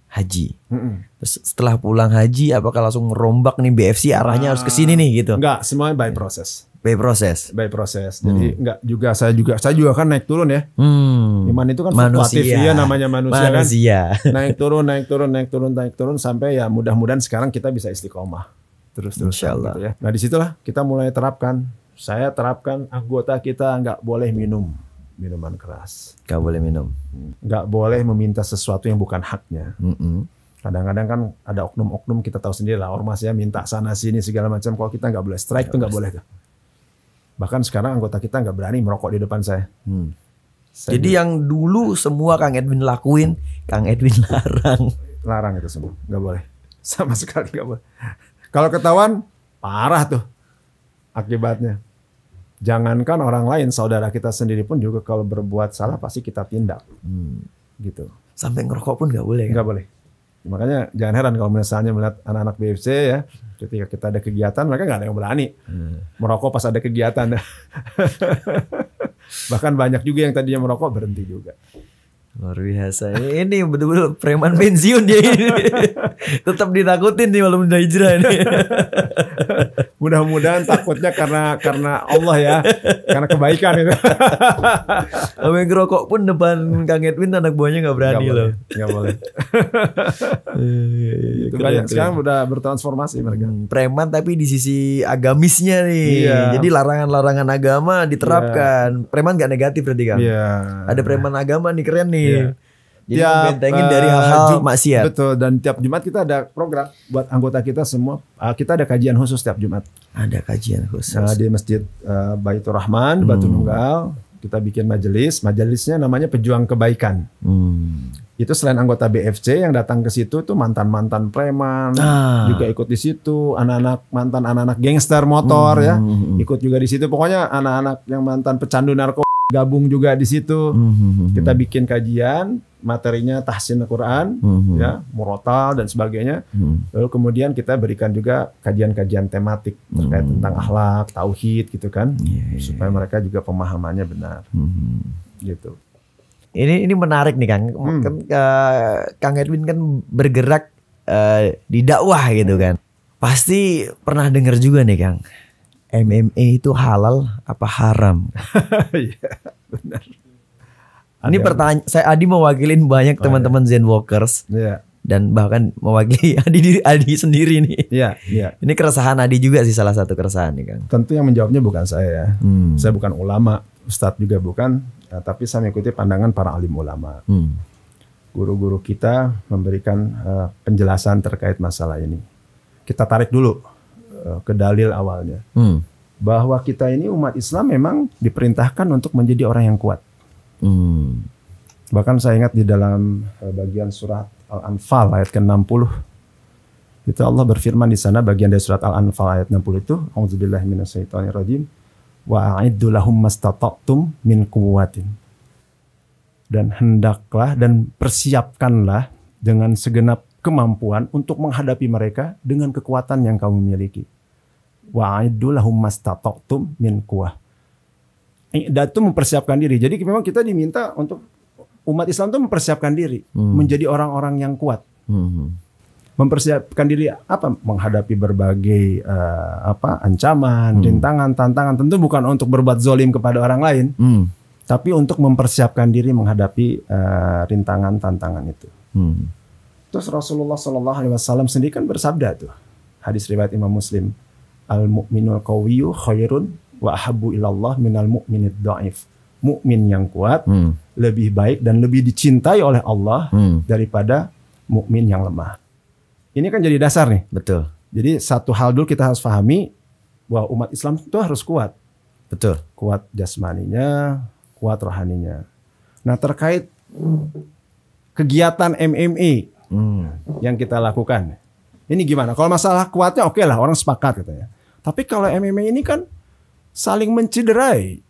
haji. Mm Terus setelah pulang haji apakah langsung rombak nih BFC arahnya nah, harus ke sini nih gitu? Enggak, semuanya by process. By process. By process. Jadi hmm. enggak juga saya juga saya juga kan naik turun ya. Hmm. Iman itu kan manusia. ya namanya manusia, kan. manusia. kan. naik turun, naik turun, naik turun, naik turun sampai ya mudah-mudahan sekarang kita bisa istiqomah. Terus terus Allah. gitu ya. Nah, disitulah kita mulai terapkan. Saya terapkan anggota kita nggak boleh minum minuman keras. Gak boleh minum. Gak boleh meminta sesuatu yang bukan haknya. Kadang-kadang kan ada oknum-oknum kita tahu sendiri lah ormas ya minta sana sini segala macam. Kalau kita nggak boleh strike itu nggak boleh. Tuh. Bahkan sekarang anggota kita nggak berani merokok di depan saya. Hmm. saya Jadi yang dulu semua Kang Edwin lakuin, Kang Edwin larang. Larang itu semua, nggak boleh. Sama sekali nggak boleh. Kalau ketahuan parah tuh akibatnya. Jangankan orang lain, saudara kita sendiri pun juga kalau berbuat salah pasti kita tindak. Hmm. Gitu. Sampai ngerokok pun nggak boleh. Kan? Nggak kan? boleh. Makanya jangan heran kalau misalnya melihat anak-anak BFC ya, ketika kita ada kegiatan mereka nggak ada yang berani hmm. merokok pas ada kegiatan. Bahkan banyak juga yang tadinya merokok berhenti juga. Luar biasa. Ini betul-betul preman pensiun dia ini. Tetap ditakutin nih malam hijrah ini. mudah-mudahan takutnya karena karena Allah ya karena kebaikan itu sampai ngerokok pun depan Kang Edwin anak buahnya nggak berani gak loh nggak boleh iya, iya, iya, itu banyak sekarang udah bertransformasi mereka hmm, preman tapi di sisi agamisnya nih iya. jadi larangan-larangan agama diterapkan iya. preman nggak negatif berarti kan iya. ada preman agama nih keren nih iya. Jadi tiap, bentengin uh, dari eh, hal-hal maksiat. Betul. Dan tiap Jumat kita ada program buat anggota kita semua. Uh, kita ada kajian khusus tiap Jumat. Ada kajian khusus. Uh, di masjid uh, Baitur Rahman, hmm. Batu Nunggal. Kita bikin majelis. Majelisnya namanya Pejuang Kebaikan. Hmm. Itu selain anggota BFC yang datang ke situ itu mantan-mantan preman ah. juga ikut di situ, anak-anak mantan anak-anak gangster motor ya. hmm. ya ikut juga di situ. Pokoknya anak-anak yang mantan pecandu narkoba gabung juga di situ. Hmm. hmm kita bikin kajian materinya tahsin Al-Quran, hmm. ya, murotal dan sebagainya. Hmm. Lalu kemudian kita berikan juga kajian-kajian tematik terkait hmm. tentang akhlak, tauhid gitu kan, yeah. Iya, iya. supaya mereka juga pemahamannya benar. Hmm. Gitu. Ini ini menarik nih Kang. mm. Kan, uh, Kang Edwin kan bergerak uh, di dakwah gitu kan. Pasti pernah dengar juga nih Kang. MMA itu halal apa haram? Iya, benar. Ini pertanyaan saya Adi mewakilin banyak oh, teman-teman iya. Zen Walkers. Iya. Dan bahkan mewakili Adi diri Adi sendiri nih. Iya, iya. Ini keresahan Adi juga sih salah satu keresahan nih kan. Tentu yang menjawabnya bukan saya ya. Hmm. Saya bukan ulama, ustadz juga bukan, ya, tapi saya mengikuti pandangan para alim ulama. Hmm. Guru-guru kita memberikan uh, penjelasan terkait masalah ini. Kita tarik dulu uh, ke dalil awalnya. Hmm. Bahwa kita ini umat Islam memang diperintahkan untuk menjadi orang yang kuat Hmm. Bahkan saya ingat di dalam eh, bagian surat Al-Anfal ayat ke-60 itu Allah berfirman di sana bagian dari surat Al-Anfal ayat 60 itu, auzubillahi minasyaitonirrajim wa a'iddu lahum mastata'tum min quwwatin. Dan hendaklah dan persiapkanlah dengan segenap kemampuan untuk menghadapi mereka dengan kekuatan yang kamu miliki. Wa min kuwah Eh, dan itu mempersiapkan diri. Jadi memang kita diminta untuk umat Islam itu mempersiapkan diri, hmm. menjadi orang-orang yang kuat. Hmm. Mempersiapkan diri apa? Menghadapi berbagai uh, apa ancaman, hmm. rintangan, tantangan. Tentu bukan untuk berbuat zolim kepada orang lain, hmm. tapi untuk mempersiapkan diri menghadapi uh, rintangan, tantangan itu. Hmm. Terus Rasulullah Shallallahu Alaihi Wasallam sendiri kan bersabda tuh hadis riwayat Imam Muslim, al mukminul qawiyyu khairun wa ahabbu ilallah minal mu'minid dhaif. Mukmin yang kuat hmm. lebih baik dan lebih dicintai oleh Allah hmm. daripada mukmin yang lemah. Ini kan jadi dasar nih. Betul. Jadi satu hal dulu kita harus pahami bahwa umat Islam itu harus kuat. Betul. Kuat jasmaninya, kuat rohaninya. Nah, terkait kegiatan MMA hmm. yang kita lakukan. Ini gimana? Kalau masalah kuatnya oke okay lah orang sepakat katanya. Tapi kalau MMA ini kan saling menciderai,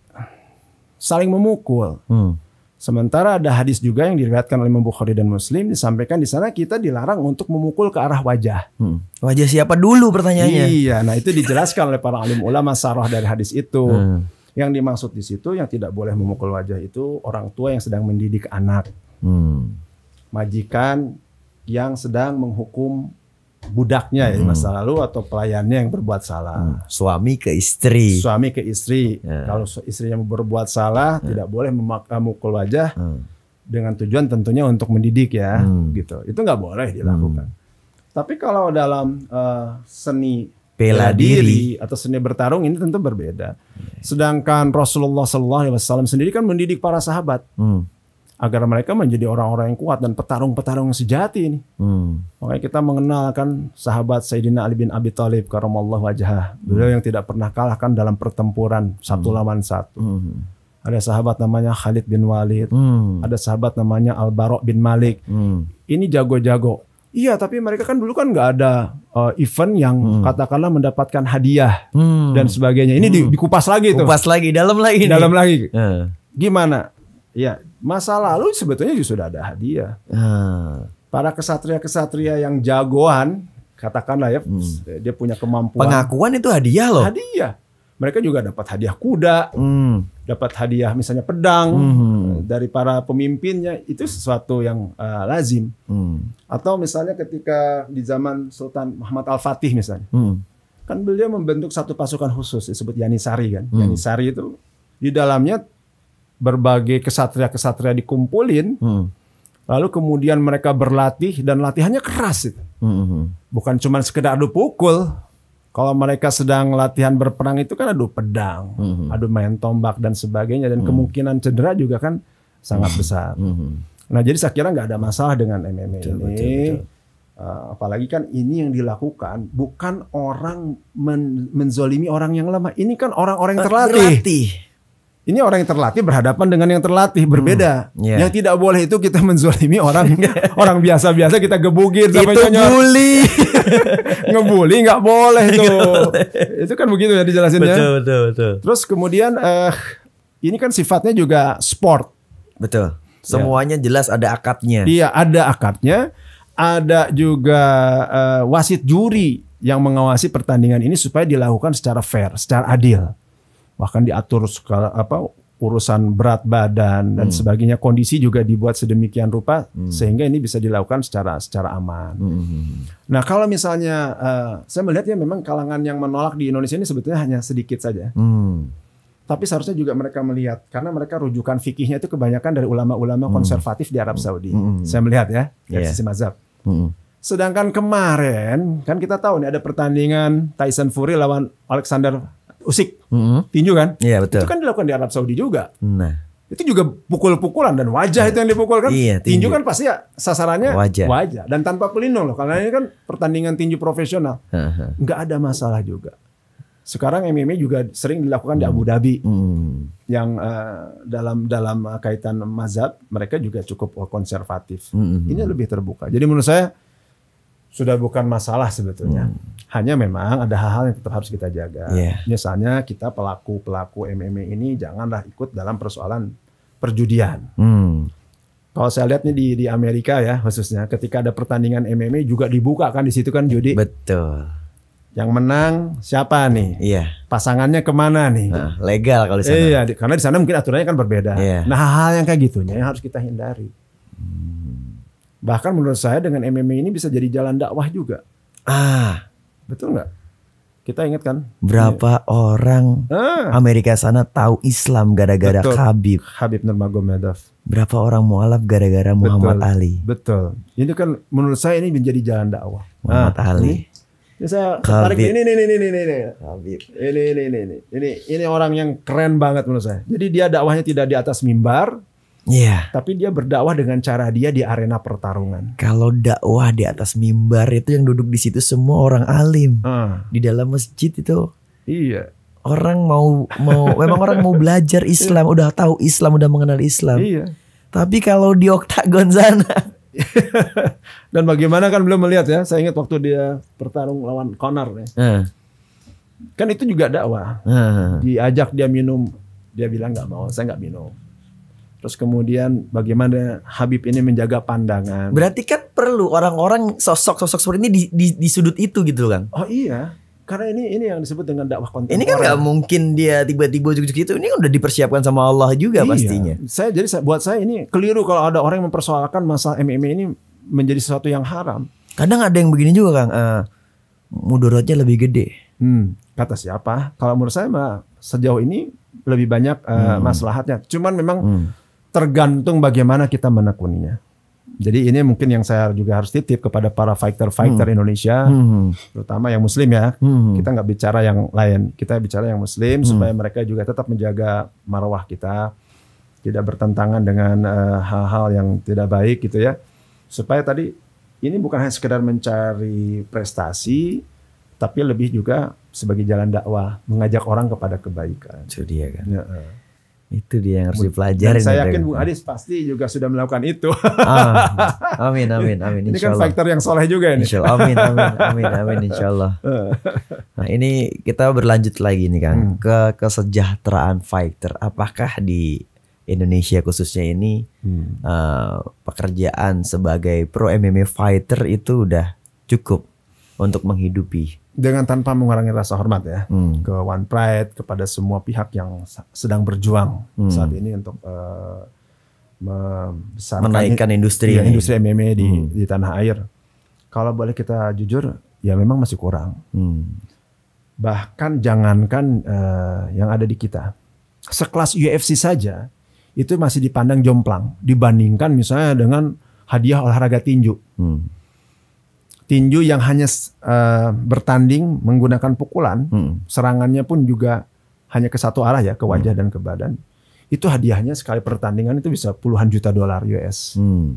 saling memukul. Hmm. Sementara ada hadis juga yang diriwayatkan oleh Imam Bukhari dan Muslim disampaikan di sana kita dilarang untuk memukul ke arah wajah. Hmm. Wajah siapa dulu pertanyaannya? Iya, nah itu dijelaskan oleh para alim ulama sarah dari hadis itu. Hmm. Yang dimaksud di situ yang tidak boleh memukul wajah itu orang tua yang sedang mendidik anak. Hmm. Majikan yang sedang menghukum budaknya ya di hmm. masa lalu atau pelayannya yang berbuat salah. Hmm. Suami ke istri. Suami ke istri. Yeah. Kalau istrinya berbuat salah yeah. tidak boleh memukul eh, wajah hmm. dengan tujuan tentunya untuk mendidik ya hmm. gitu. Itu nggak boleh hmm. dilakukan. Hmm. Tapi kalau dalam uh, seni bela diri atau seni bertarung ini tentu berbeda. Yeah. Sedangkan Rasulullah SAW sendiri kan mendidik para sahabat. Hmm agar mereka menjadi orang-orang yang kuat dan petarung-petarung sejati ini. Hmm. Makanya kita mengenalkan sahabat Sayyidina Ali bin Abi Thalib karomallahu wajah. Beliau yang tidak pernah kalahkan dalam pertempuran satu hmm. lawan satu. Hmm. Ada sahabat namanya Khalid bin Walid, hmm. ada sahabat namanya Al Barok bin Malik. Hmm. Ini jago-jago. Iya, tapi mereka kan dulu kan nggak ada uh, event yang hmm. katakanlah mendapatkan hadiah hmm. dan sebagainya. Ini hmm. dikupas lagi tuh. Kupas lagi, dalam lagi. Dalam lagi. Hmm. Gimana? Iya, masa lalu sebetulnya juga sudah ada hadiah. Hmm. Para kesatria-kesatria yang jagoan, katakanlah ya, hmm. dia punya kemampuan. Pengakuan itu hadiah loh. Hadiah. Mereka juga dapat hadiah kuda, hmm. dapat hadiah misalnya pedang hmm. dari para pemimpinnya. Itu sesuatu yang uh, lazim. Hmm. Atau misalnya ketika di zaman Sultan Muhammad Al Fatih misalnya, hmm. kan beliau membentuk satu pasukan khusus disebut Yanisari kan. Hmm. Yanisari itu di dalamnya berbagai kesatria-kesatria dikumpulin, hmm. lalu kemudian mereka berlatih dan latihannya keras itu, hmm. hmm, hmm. bukan cuma sekedar adu pukul. Kalau mereka sedang latihan berperang itu kan adu pedang, hmm. hmm adu main tombak dan sebagainya dan hmm. kemungkinan cedera juga kan sangat besar. Hmm. Nah jadi saya kira nggak ada masalah dengan MMA betul, ini. Betul, betul. Uh, apalagi kan ini yang dilakukan bukan orang men menzolimi orang yang lemah. Ini kan orang-orang yang eh, terlatih. terlatih ini orang yang terlatih berhadapan dengan yang terlatih hmm. berbeda. Hmm, iya. yeah. Yang tidak boleh itu kita menzolimi orang iya. orang biasa-biasa kita gebukin sampai itu bully. Ngebully nggak boleh tuh. itu kan begitu ya dijelasinnya. Betul betul betul. Terus kemudian eh ini kan sifatnya juga sport. Betul. Semuanya yeah. jelas ada akadnya. Iya, ada akadnya. Ada juga uh, wasit juri yang mengawasi pertandingan ini supaya dilakukan secara fair, secara adil bahkan diatur skala apa urusan berat badan dan hmm. sebagainya kondisi juga dibuat sedemikian rupa hmm. sehingga ini bisa dilakukan secara secara aman. Hmm. hmm, hmm, hmm. Nah kalau misalnya uh, saya melihatnya memang kalangan yang menolak di Indonesia ini sebetulnya hanya sedikit saja. Hmm. Tapi seharusnya juga mereka melihat karena mereka rujukan fikihnya itu kebanyakan dari ulama-ulama hmm. konservatif di Arab Saudi. Hmm. Saya melihat ya dari yeah. sisi mazhab. Hmm. Sedangkan kemarin kan kita tahu nih ada pertandingan Tyson Fury lawan Alexander usik, mm-hmm. tinju kan? Iya betul. Itu kan dilakukan di Arab Saudi juga. Nah. Itu juga pukul-pukulan dan wajah nah. itu yang dipukul kan? Iya, tinju. tinju kan pasti ya sasarannya wajah. wajah dan tanpa pelindung loh. Karena ini kan pertandingan tinju profesional. Uh-huh. Nggak ada masalah juga. Sekarang MMA juga sering dilakukan hmm. di Abu Dhabi. Hmm. Yang uh, dalam dalam eh, kaitan mazhab mereka juga cukup konservatif. Hmm. Ini lebih terbuka. Jadi menurut saya sudah bukan masalah sebetulnya. Hmm. Hanya memang ada hal-hal yang tetap harus kita jaga. Yeah. Misalnya kita pelaku pelaku MMA ini janganlah ikut dalam persoalan perjudian. Hmm. Kalau saya lihat nih di di Amerika ya khususnya ketika ada pertandingan MMA juga dibuka kan di situ kan judi. Betul. Yang menang siapa nih? Iya. Pasangannya kemana nih? Nah, legal kalau di sana. Iya, karena di sana mungkin aturannya kan berbeda. Iya. Nah hal-hal yang kayak gitunya yang harus kita hindari. Hmm. Bahkan menurut saya dengan MMA ini bisa jadi jalan dakwah juga. Ah, betul nggak? Kita ingat kan? Berapa ini. Iya. orang ah. Amerika sana tahu Islam gara-gara Habib. Habib Nurmagomedov. Berapa orang mualaf gara-gara Muhammad Ali. Betul. Ini kan menurut saya ini menjadi jalan dakwah. Muhammad ah, Ali. Ini. saya tarik ini ini ini ini ini ini. Ini ini ini ini. Ini ini orang yang keren banget menurut saya. Jadi dia dakwahnya tidak di atas mimbar, Iya. Yeah. Tapi dia berdakwah dengan cara dia di arena pertarungan. Kalau dakwah di atas mimbar itu yang duduk di situ semua orang alim. Hmm. Di dalam masjid itu. Iya. Orang mau mau memang orang mau belajar Islam, iya. udah tahu Islam, udah mengenal Islam. Iya. Tapi kalau di oktagon sana dan bagaimana kan belum melihat ya. Saya ingat waktu dia bertarung lawan Connor ya. Hmm. Kan itu juga dakwah. Hmm. Diajak dia minum, dia bilang nggak mau, saya nggak minum Terus kemudian bagaimana Habib ini menjaga pandangan. Berarti kan perlu orang-orang sosok-sosok seperti ini di, di, di sudut itu gitu kan? Oh iya, karena ini ini yang disebut dengan dakwah kontemporer. Ini kan gak mungkin dia tiba-tiba juga gitu. Ini kan udah dipersiapkan sama Allah juga iya. pastinya. Saya jadi buat saya ini keliru kalau ada orang yang mempersoalkan masalah MMA ini menjadi sesuatu yang haram. Kadang ada yang begini juga Kang, uh, mudorotnya lebih gede. Hmm, kata siapa? Kalau menurut saya mah sejauh ini lebih banyak uh, hmm. maslahatnya. Cuman memang hmm tergantung bagaimana kita menekuninya. Jadi ini mungkin yang saya juga harus titip kepada para fighter-fighter hmm. Indonesia, hmm. terutama yang Muslim ya. Hmm. Kita nggak bicara yang lain, kita bicara yang Muslim hmm. supaya mereka juga tetap menjaga marwah kita, tidak bertentangan dengan eh, hal-hal uh, yang tidak baik gitu ya. Supaya tadi ini bukan hanya sekedar mencari prestasi, tapi lebih juga sebagai jalan dakwah, mengajak orang kepada kebaikan. Jadi ya kan. Ya. Uh. Itu dia yang harus dipelajari. saya yakin Bung Adis pasti juga sudah melakukan itu. Ah, amin, amin, amin. Ini kan faktor yang soleh juga ini. Insya Allah. Amin, amin, amin, amin, insya Allah. Eh. Nah ini kita berlanjut lagi nih Kang. Hmm. Ke kesejahteraan fighter. Apakah di Indonesia khususnya ini hmm. uh, pekerjaan sebagai pro MMA fighter itu udah cukup untuk menghidupi dengan tanpa mengurangi rasa hormat ya hmm. ke One Pride kepada semua pihak yang sedang berjuang hmm. saat ini untuk uh, menaikkan industri ya, ini. industri MMA di hmm. di tanah air. Kalau boleh kita jujur, ya memang masih kurang. Hmm. Bahkan jangankan uh, yang ada di kita, sekelas UFC saja itu masih dipandang jomplang dibandingkan misalnya dengan hadiah olahraga tinju. Hmm tinju yang hanya uh, bertanding menggunakan pukulan, hmm. serangannya pun juga hanya ke satu arah ya, ke wajah hmm. dan ke badan. Itu hadiahnya sekali pertandingan itu bisa puluhan juta dolar US. Hmm.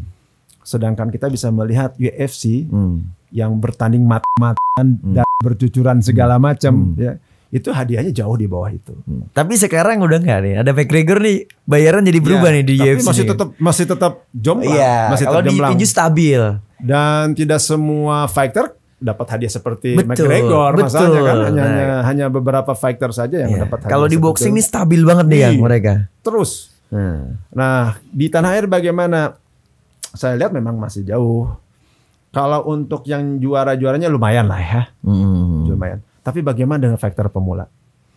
Sedangkan kita bisa melihat UFC hmm. yang bertanding mat matan hmm. dan bercucuran segala hmm. macam hmm. ya. Itu hadiahnya jauh di bawah itu. Hmm. Tapi sekarang udah nggak nih, ada McGregor nih bayaran jadi berubah ya, nih di tapi UFC. Tapi masih tetap masih tetap jomplang, ya, masih tetap kalau Di tinju stabil dan tidak semua fighter dapat hadiah seperti betul, McGregor kan? betul. masalahnya kan hanya, nah. Iya. hanya beberapa fighter saja yang yeah. dapat hadiah. Kalau di boxing ini stabil banget deh yang mereka. Terus. Hmm. Nah, di tanah air bagaimana? Saya lihat memang masih jauh. Kalau untuk yang juara-juaranya lumayan lah ya. Hmm. Lumayan. Tapi bagaimana dengan fighter pemula?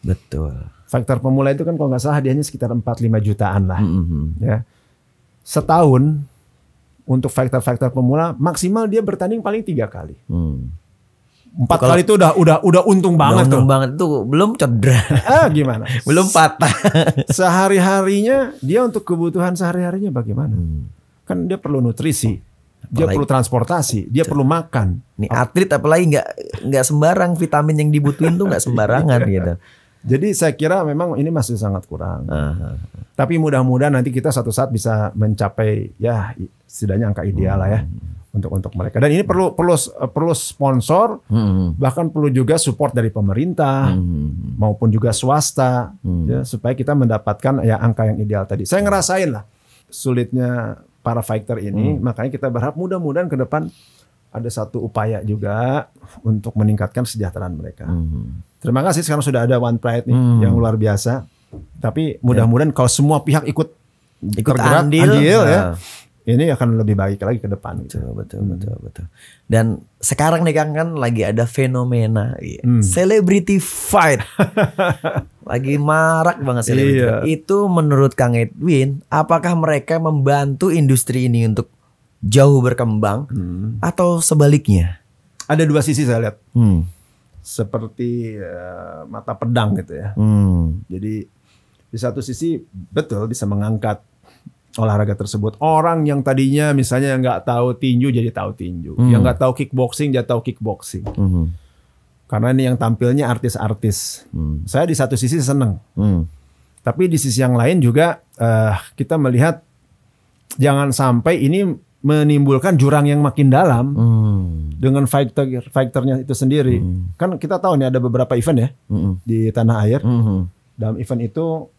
Betul. Fighter pemula itu kan kalau nggak salah hadiahnya sekitar 4-5 jutaan lah. Hmm. hmm, hmm. Ya. Setahun untuk faktor-faktor pemula maksimal dia bertanding paling tiga kali. Hmm. Empat Kalo, kali itu udah udah udah untung banget untung tuh. banget tuh belum cedera. Ah gimana? belum patah. sehari harinya dia untuk kebutuhan sehari harinya bagaimana? Hmm. Kan dia perlu nutrisi, apalagi, dia perlu transportasi, dia perlu makan. Nih atlet apalagi nggak nggak sembarang vitamin yang dibutuhin tuh nggak sembarangan iya. gitu. Jadi saya kira memang ini masih sangat kurang. Uh -huh. Tapi mudah-mudahan nanti kita satu saat bisa mencapai ya setidaknya angka ideal lah ya hmm. untuk untuk mereka. Dan ini perlu perlu eh, perlu sponsor, hmm. bahkan perlu juga support dari pemerintah hmm. maupun juga swasta hmm. ya, supaya kita mendapatkan ya angka yang ideal tadi. Saya ngerasain lah sulitnya para fighter ini, hmm. makanya kita berharap mudah-mudahan ke depan ada satu upaya juga untuk meningkatkan kesejahteraan mereka. Hmm. Terima kasih sekarang sudah ada One Pride nih hmm. yang luar biasa. Tapi mudah-mudahan ya. kalau semua pihak ikut ikut tergerak, andil, andil ya. ya ini akan lebih baik lagi ke depan. Gitu. Betul, gitu. betul, hmm. betul, betul. Dan sekarang nih Kang kan lagi ada fenomena iya. hmm. celebrity fight. lagi marak banget celebrity. Iya. Itu menurut Kang Edwin, apakah mereka membantu industri ini untuk jauh berkembang hmm. atau sebaliknya? Ada dua sisi saya lihat. Hmm. Seperti uh, mata pedang gitu ya. Hmm. Jadi di satu sisi betul bisa mengangkat olahraga tersebut. Orang yang tadinya misalnya nggak tahu tinju jadi tahu tinju, hmm. yang nggak tahu kickboxing jadi tahu kickboxing. Hmm. Karena ini yang tampilnya artis-artis. Hmm. Saya di satu sisi seneng, hmm. tapi di sisi yang lain juga uh, kita melihat jangan sampai ini menimbulkan jurang yang makin dalam hmm. dengan fighter fighternya itu sendiri. Hmm. Kan kita tahu nih ada beberapa event ya hmm. di tanah air. Hmm. Dalam event itu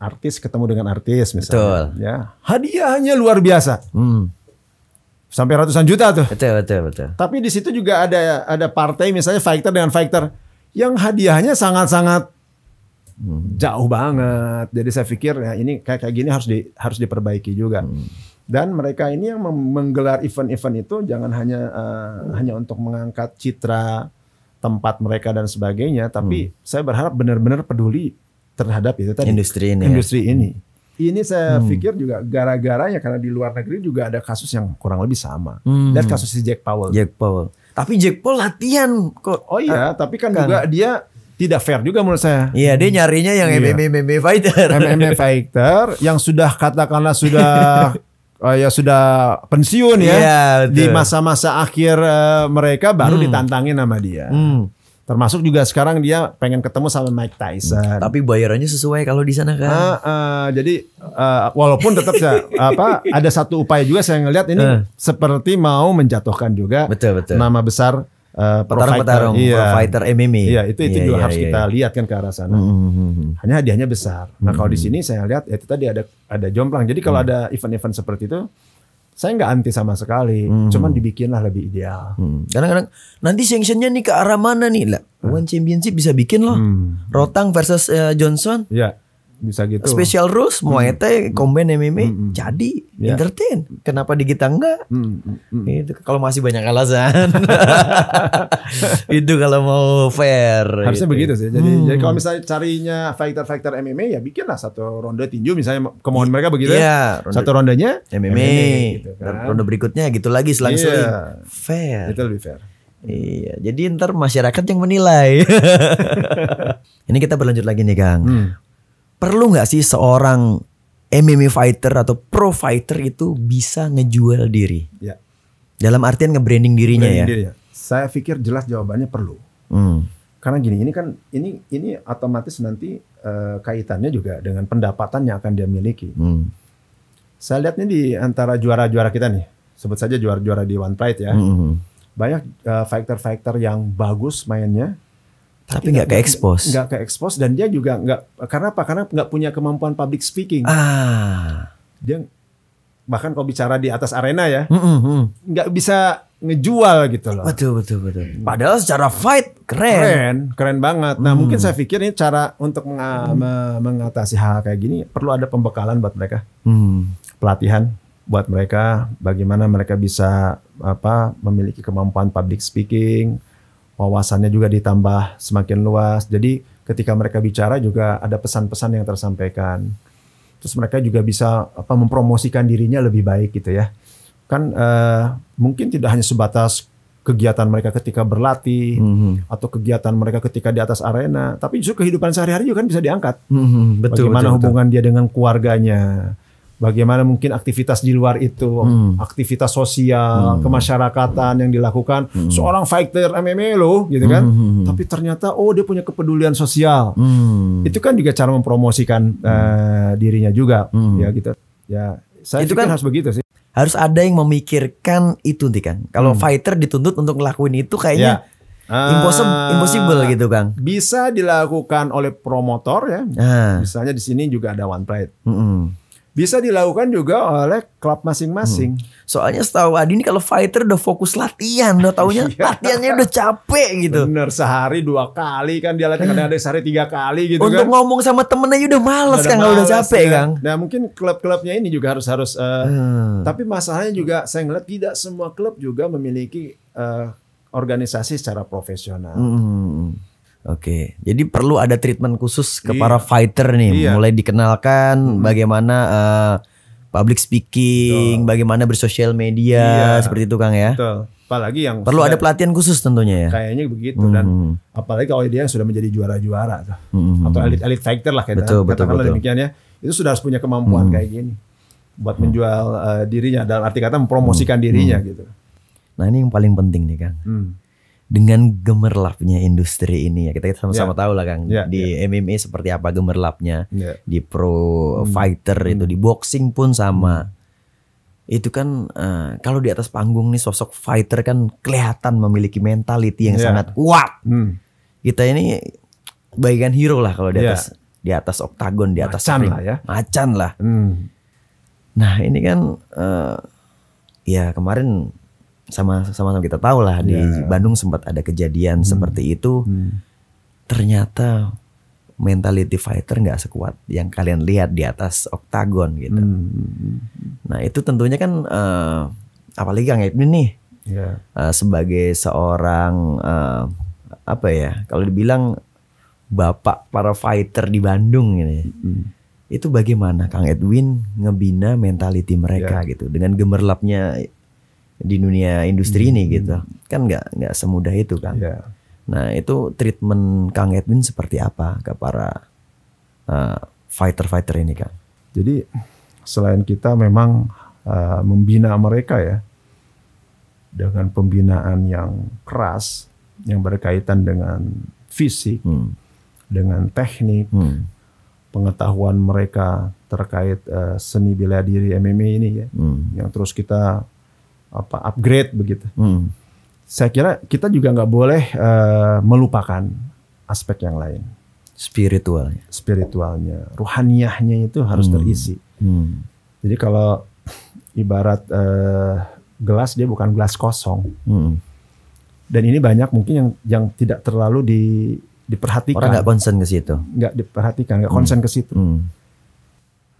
artis ketemu dengan artis misalnya. Betul. Ya. Hadiahnya luar biasa. Hmm. Sampai ratusan juta tuh. Betul, betul, betul. Tapi di situ juga ada ada partai misalnya fighter dengan fighter yang hadiahnya sangat-sangat jauh banget. Jadi saya pikir ya ini kayak kayak gini harus di harus diperbaiki juga. Hmm. Dan mereka ini yang menggelar event-event itu jangan hanya uh, hmm. hanya untuk mengangkat citra tempat mereka dan sebagainya, tapi hmm. saya berharap benar-benar peduli terhadap itu tadi industri ini. Ya. Industri ya? ini. Hmm. Ini saya hmm. pikir juga gara-garanya karena di luar negeri juga ada kasus yang kurang lebih sama. Hmm. Dan kasus si Jack Powell. Jack Powell. Tapi Jack Powell latihan kok. Oh iya, ah, tapi kan, kan juga dia tidak fair juga menurut saya. Iya, dia nyarinya yang iya. MMA, MMA fighter. MMA fighter yang sudah katakanlah sudah uh, ya sudah pensiun ya Iya, di masa-masa akhir eh, mereka baru hmm. ditantangin sama dia. Hmm. Termasuk juga sekarang dia pengen ketemu sama Mike Tyson. Tapi bayarannya sesuai kalau di sana kan. Uh, uh, jadi uh, walaupun tetap saya, apa ada satu upaya juga saya ngelihat ini uh. seperti mau menjatuhkan juga betul, betul. nama besar uh, petarung-petarung iya. fighter MMA. Iya, itu itu iya, juga iya, harus iya. kita lihat kan ke arah sana. Mm-hmm. Hanya hadiahnya besar. Nah, mm-hmm. kalau di sini saya lihat ya itu tadi ada ada jomplang. Jadi kalau mm ada event-event seperti itu saya nggak anti sama sekali, hmm. cuman dibikinlah lebih ideal. Hmm. Kadang-kadang nanti sanctionnya nih ke arah mana nih lah? One Championship bisa bikin loh. Hmm. Rotang versus uh, Johnson. Yeah bisa gitu special rules mau hmm. ete, komben MMA hmm. jadi yeah. entertain kenapa di kita enggak hmm. Hmm. hmm. itu kalau masih banyak alasan itu kalau mau fair harusnya gitu. begitu sih jadi hmm. jadi kalau misalnya carinya fighter fighter MMA ya bikinlah satu ronde tinju misalnya kemohon mereka begitu yeah, iya, ronde, satu rondenya MMA, MMA gitu, gitu kan. kan. ronde berikutnya gitu lagi selang-seling yeah. fair itu lebih fair Iya, jadi ntar masyarakat yang menilai. Ini kita berlanjut lagi nih, Kang. Hmm perlu nggak sih seorang MMA fighter atau pro fighter itu bisa ngejual diri? Ya. Dalam artian nge-branding dirinya Branding ya? Diri, ya. Saya pikir jelas jawabannya perlu. Hmm. Karena gini, ini kan ini ini otomatis nanti uh, kaitannya juga dengan pendapatan yang akan dia miliki. Hmm. Saya lihatnya di antara juara-juara kita nih, sebut saja juara-juara di One Pride ya. Hmm. Banyak uh, fighter-fighter yang bagus mainnya, tapi nggak ke expose nggak ke expose dan dia juga nggak karena apa karena nggak punya kemampuan public speaking ah dia bahkan kalau bicara di atas arena ya nggak mm -mm. bisa ngejual gitu loh betul betul betul padahal secara fight keren keren keren banget nah mm. mungkin hmm. saya pikir ini cara untuk meng mm. mengatasi hal, hal kayak gini perlu ada pembekalan buat mereka mm. pelatihan buat mereka bagaimana mereka bisa apa memiliki kemampuan public speaking wawasannya juga ditambah semakin luas. Jadi ketika mereka bicara juga ada pesan-pesan yang tersampaikan. Terus mereka juga bisa apa mempromosikan dirinya lebih baik gitu ya. Kan uh, mungkin tidak hanya sebatas kegiatan mereka ketika berlatih mm -hmm. atau kegiatan mereka ketika di atas arena, tapi justru kehidupan sehari-hari juga kan bisa diangkat. Mm -hmm. Betul. Bagaimana betul, hubungan betul. dia dengan keluarganya? bagaimana mungkin aktivitas di luar itu, hmm. aktivitas sosial, hmm. kemasyarakatan yang dilakukan. Hmm. Seorang fighter MMA loh, gitu kan. Hmm, hmm, hmm. Tapi ternyata oh dia punya kepedulian sosial. Hmm. Itu kan juga cara mempromosikan eh, hmm. uh, dirinya juga, hmm. ya gitu. Ya, saya itu kan harus begitu sih. Harus ada yang memikirkan itu nih kan. Kalau hmm. fighter dituntut untuk ngelakuin itu kayaknya ya. impossible, ah, impossible gitu Kang. Bisa dilakukan oleh promotor ya. Uh. Misalnya di sini juga ada one pride. Mm -hmm bisa dilakukan juga oleh klub masing-masing. Hmm. Soalnya setahu Adi ini kalau fighter udah fokus latihan, udah taunya iya. latihannya udah capek gitu. Bener sehari dua kali kan dia latihan, kadang ada sehari tiga kali gitu. Untuk kan. ngomong sama temennya udah males kan kalau udah capek kan. Kang. Nah mungkin klub-klubnya ini juga harus harus. Uh, hmm. Tapi masalahnya juga saya ngeliat tidak semua klub juga memiliki uh, organisasi secara profesional. Hmm Oke, jadi perlu ada treatment khusus ke iya. para fighter nih, iya. mulai dikenalkan hmm. bagaimana uh, public speaking, Betul. bagaimana bersosial media, iya. seperti itu Kang ya. Betul. Apalagi yang perlu sudah, ada pelatihan khusus tentunya ya. Kayaknya begitu hmm. dan apalagi kalau dia yang sudah menjadi juara-juara Hmm. Atau elit-elit fighter lah kita katakanlah betul, betul. demikian ya. Itu sudah harus punya kemampuan hmm. kayak gini buat hmm. menjual uh, dirinya dalam arti kata mempromosikan hmm. dirinya hmm. gitu. Nah, ini yang paling penting nih Kang. Hmm dengan gemerlapnya industri ini ya kita sama-sama yeah. tahu lah Kang yeah, di yeah. MMA seperti apa gemerlapnya yeah. di pro hmm. fighter hmm. itu di hmm. boxing pun sama hmm. itu kan uh, kalau di atas panggung nih sosok fighter kan kelihatan memiliki mentality yang yeah. sangat kuat hmm. kita ini bagian hero lah kalau di ya. atas yeah. di atas oktagon di atas macan lah ya macan lah hmm. nah ini kan uh, ya kemarin sama sama kita tahu lah di iya. Bandung sempat ada kejadian hmm. seperti itu hmm. ternyata mentality fighter nggak sekuat yang kalian lihat di atas oktagon gitu hmm. hmm, hmm, hmm. nah itu tentunya kan uh, apalagi Kang Edwin nih yeah. Iya. uh, sebagai seorang uh, apa ya kalau dibilang bapak para fighter di Bandung ini hmm. itu bagaimana Kang Edwin ngebina mentality mereka yeah. gitu dengan gemerlapnya di dunia industri hmm. ini gitu kan nggak nggak semudah itu kan yeah. nah itu treatment Kang Edwin seperti apa ke para uh, eh, fighter fighter ini kan jadi selain kita memang uh, membina mereka ya dengan pembinaan yang keras yang berkaitan dengan fisik hmm. dengan teknik hmm. pengetahuan mereka terkait uh, seni bela diri MMA ini ya hmm. yang terus kita apa upgrade begitu. Hmm. Saya kira kita juga nggak boleh uh, melupakan aspek yang lain. Spiritualnya. Spiritualnya, ruhaniahnya itu harus hmm. terisi. Hmm. Jadi kalau ibarat uh, gelas dia bukan gelas kosong. Hmm. Dan ini banyak mungkin yang yang tidak terlalu di diperhatikan. Orang nggak concern ke situ. Nggak diperhatikan, nggak hmm. concern hmm. ke situ. Hmm.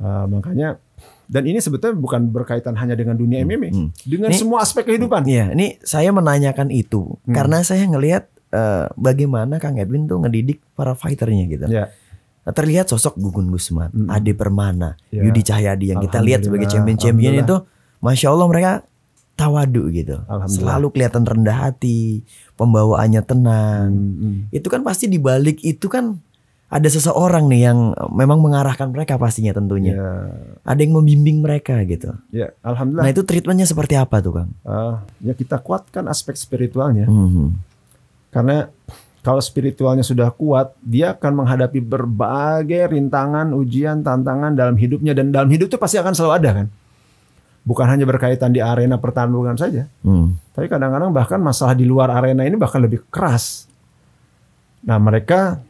Uh, makanya dan ini sebetulnya bukan berkaitan hanya dengan dunia MMA, hmm. dengan ini, semua aspek kehidupan. Iya, ini saya menanyakan itu hmm. karena saya ngelihat uh, bagaimana Kang Edwin tuh ngedidik para fighternya gitu. Yeah. Iya. terlihat sosok Gugun Gusman, hmm. Ade Permana, yeah. Yudi Cahyadi yang kita lihat sebagai champion-champion itu, masya Allah mereka tawadu gitu. Selalu kelihatan rendah hati, pembawaannya tenang. Hmm, hmm. Itu kan pasti dibalik itu kan ada seseorang nih yang eh, memang mengarahkan mereka pastinya tentunya. Ya. Ada yang membimbing mereka gitu. Ya, alhamdulillah. Nah itu treatmentnya seperti apa tuh kang? Uh, ah, ya kita kuatkan aspek spiritualnya, mm -hmm. karena kalau spiritualnya sudah kuat, dia akan menghadapi berbagai rintangan, ujian, tantangan dalam hidupnya dan dalam hidup itu pasti akan selalu ada kan. Bukan hanya berkaitan di arena pertarungan saja, mm. tapi kadang-kadang bahkan masalah di luar arena ini bahkan lebih keras. Nah mereka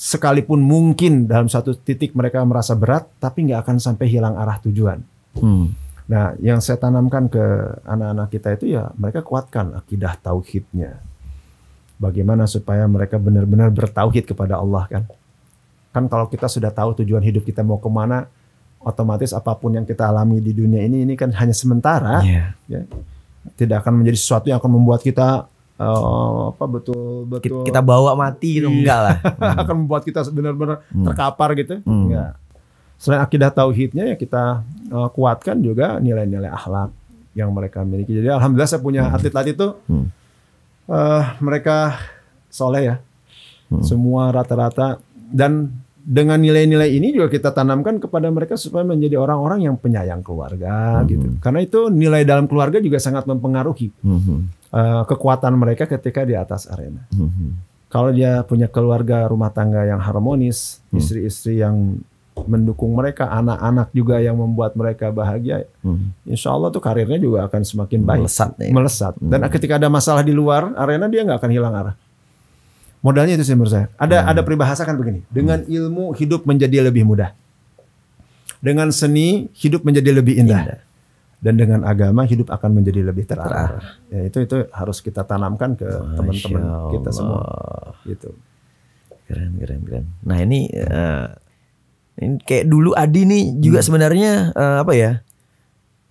sekalipun mungkin dalam satu titik mereka merasa berat, tapi nggak akan sampai hilang arah tujuan. Hmm. Nah, yang saya tanamkan ke anak-anak kita itu ya mereka kuatkan akidah tauhidnya. Bagaimana supaya mereka benar-benar bertauhid kepada Allah kan? Kan kalau kita sudah tahu tujuan hidup kita mau kemana, otomatis apapun yang kita alami di dunia ini ini kan hanya sementara, yeah. ya. tidak akan menjadi sesuatu yang akan membuat kita Oh, apa betul betul kita bawa mati gitu iya. enggak lah hmm. akan membuat kita benar-benar hmm. terkapar gitu hmm. enggak iya. selain akidah tauhidnya ya kita uh, kuatkan juga nilai-nilai akhlak yang mereka miliki jadi alhamdulillah saya punya hmm. atlet-atlet itu hmm. uh, mereka soleh ya hmm. semua rata-rata dan dengan nilai-nilai ini juga kita tanamkan kepada mereka supaya menjadi orang-orang yang penyayang keluarga hmm. gitu karena itu nilai dalam keluarga juga sangat mempengaruhi hmm Eh, kekuatan mereka ketika di atas arena. Hmm. Kalau dia punya keluarga rumah tangga yang harmonis, hmm. istri-istri yang mendukung mereka, anak-anak juga yang membuat mereka bahagia, hmm. insya Allah tuh karirnya juga akan semakin baik, melesat, ya. melesat. Hmm. Dan ketika ada masalah di luar arena dia nggak akan hilang arah. Modalnya itu sih menurut saya. Ada hmm. ada peribahasa kan begini, mm. dengan ilmu hidup menjadi lebih mudah, dengan seni hidup menjadi lebih indah. indah dan dengan agama hidup akan menjadi lebih terarah. Ya, itu itu harus kita tanamkan ke teman-teman kita semua. Gitu. Keren keren keren. Nah ini uh, ini kayak dulu Adi nih juga hmm. sebenarnya uh, apa ya?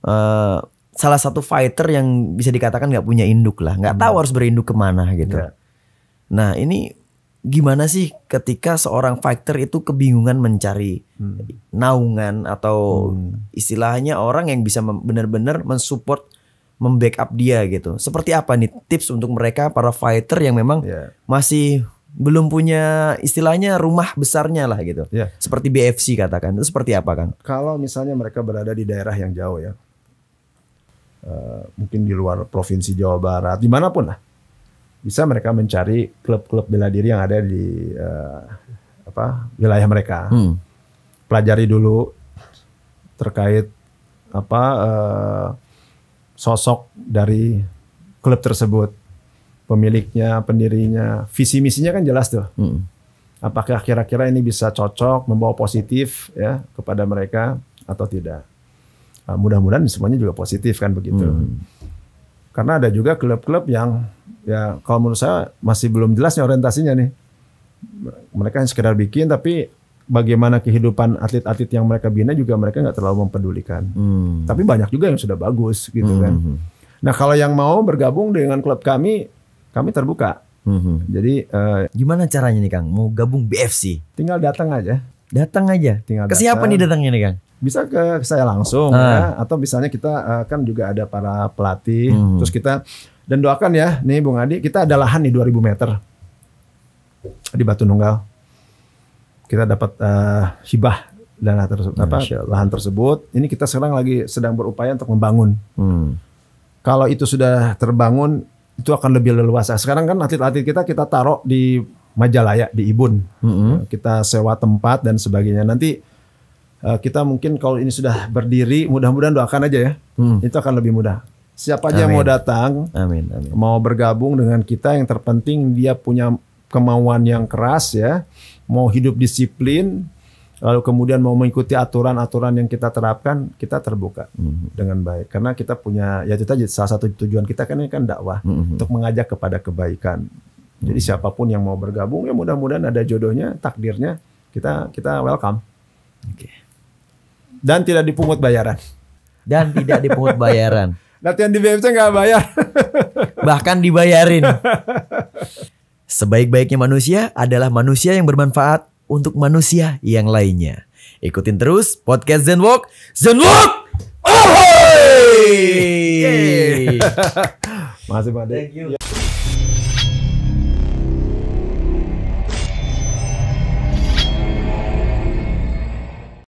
Uh, salah satu fighter yang bisa dikatakan nggak punya induk lah, nggak tahu harus berinduk kemana gitu. Ya. Nah ini gimana sih ketika seorang fighter itu kebingungan mencari hmm. naungan atau hmm. istilahnya orang yang bisa benar-benar mensupport membackup dia gitu. Seperti apa nih tips untuk mereka para fighter yang memang yeah. masih belum punya istilahnya rumah besarnya lah gitu. Yeah. Seperti BFC katakan. Itu seperti apa kan? Kalau misalnya mereka berada di daerah yang jauh ya. Uh, mungkin di luar provinsi Jawa Barat, dimanapun lah bisa mereka mencari klub-klub bela diri yang ada di uh, apa wilayah mereka. Hmm. Pelajari dulu terkait apa uh, sosok dari klub tersebut, pemiliknya, pendirinya, visi misinya kan jelas tuh. Hmm. Apakah kira-kira ini bisa cocok membawa positif ya kepada mereka atau tidak? Uh, Mudah-mudahan semuanya juga positif kan begitu. Hmm. Karena ada juga klub-klub yang ya kalau menurut saya masih belum jelas orientasinya nih. Mereka yang sekedar bikin tapi bagaimana kehidupan atlet-atlet yang mereka bina juga mereka nggak terlalu mempedulikan. Hmm. Tapi banyak juga yang sudah bagus gitu kan. hmm. kan. Nah kalau yang mau bergabung dengan klub kami, kami terbuka. Hmm. hmm. Jadi uh, gimana caranya nih Kang? Mau gabung BFC? Tinggal datang aja. Datang aja. Tinggal. Ke siapa nih datangnya nih Kang? bisa ke saya langsung ah. ya. atau misalnya kita uh, kan juga ada para pelatih hmm. terus kita dan doakan ya nih Bung Adi kita ada lahan nih 2000 meter di Batu Nunggal kita dapat uh, hibah dan tersebut apa lahan tersebut ini kita sekarang lagi sedang berupaya untuk membangun hmm. kalau itu sudah terbangun itu akan lebih leluasa sekarang kan atlet-atlet kita kita taruh di Majalaya di Ibun hmm. kita sewa tempat dan sebagainya nanti Eh, kita mungkin kalau ini sudah berdiri, mudah-mudahan doakan aja ya. Hmm. Itu akan lebih mudah. Siapa aja yang mau datang, amin, amin. mau bergabung dengan kita, yang terpenting dia punya kemauan yang keras ya, mau hidup disiplin, lalu kemudian mau mengikuti aturan-aturan yang kita terapkan, kita terbuka hmm. dengan baik. Karena kita punya, ya itu tadi salah satu tujuan kita kan ini kan dakwah hmm. hmm. untuk mengajak kepada kebaikan. Hmm. Jadi siapapun yang mau bergabung, ya mudah-mudahan ada jodohnya, takdirnya, kita kita welcome. Okay. Dan tidak dipungut bayaran. Dan tidak dipungut bayaran. Latihan di BFC nggak bayar. Bahkan dibayarin. Sebaik-baiknya manusia adalah manusia yang bermanfaat untuk manusia yang lainnya. Ikutin terus podcast Zenwalk. Zenwalk. Oh, hey! Masih Thank you. Iya.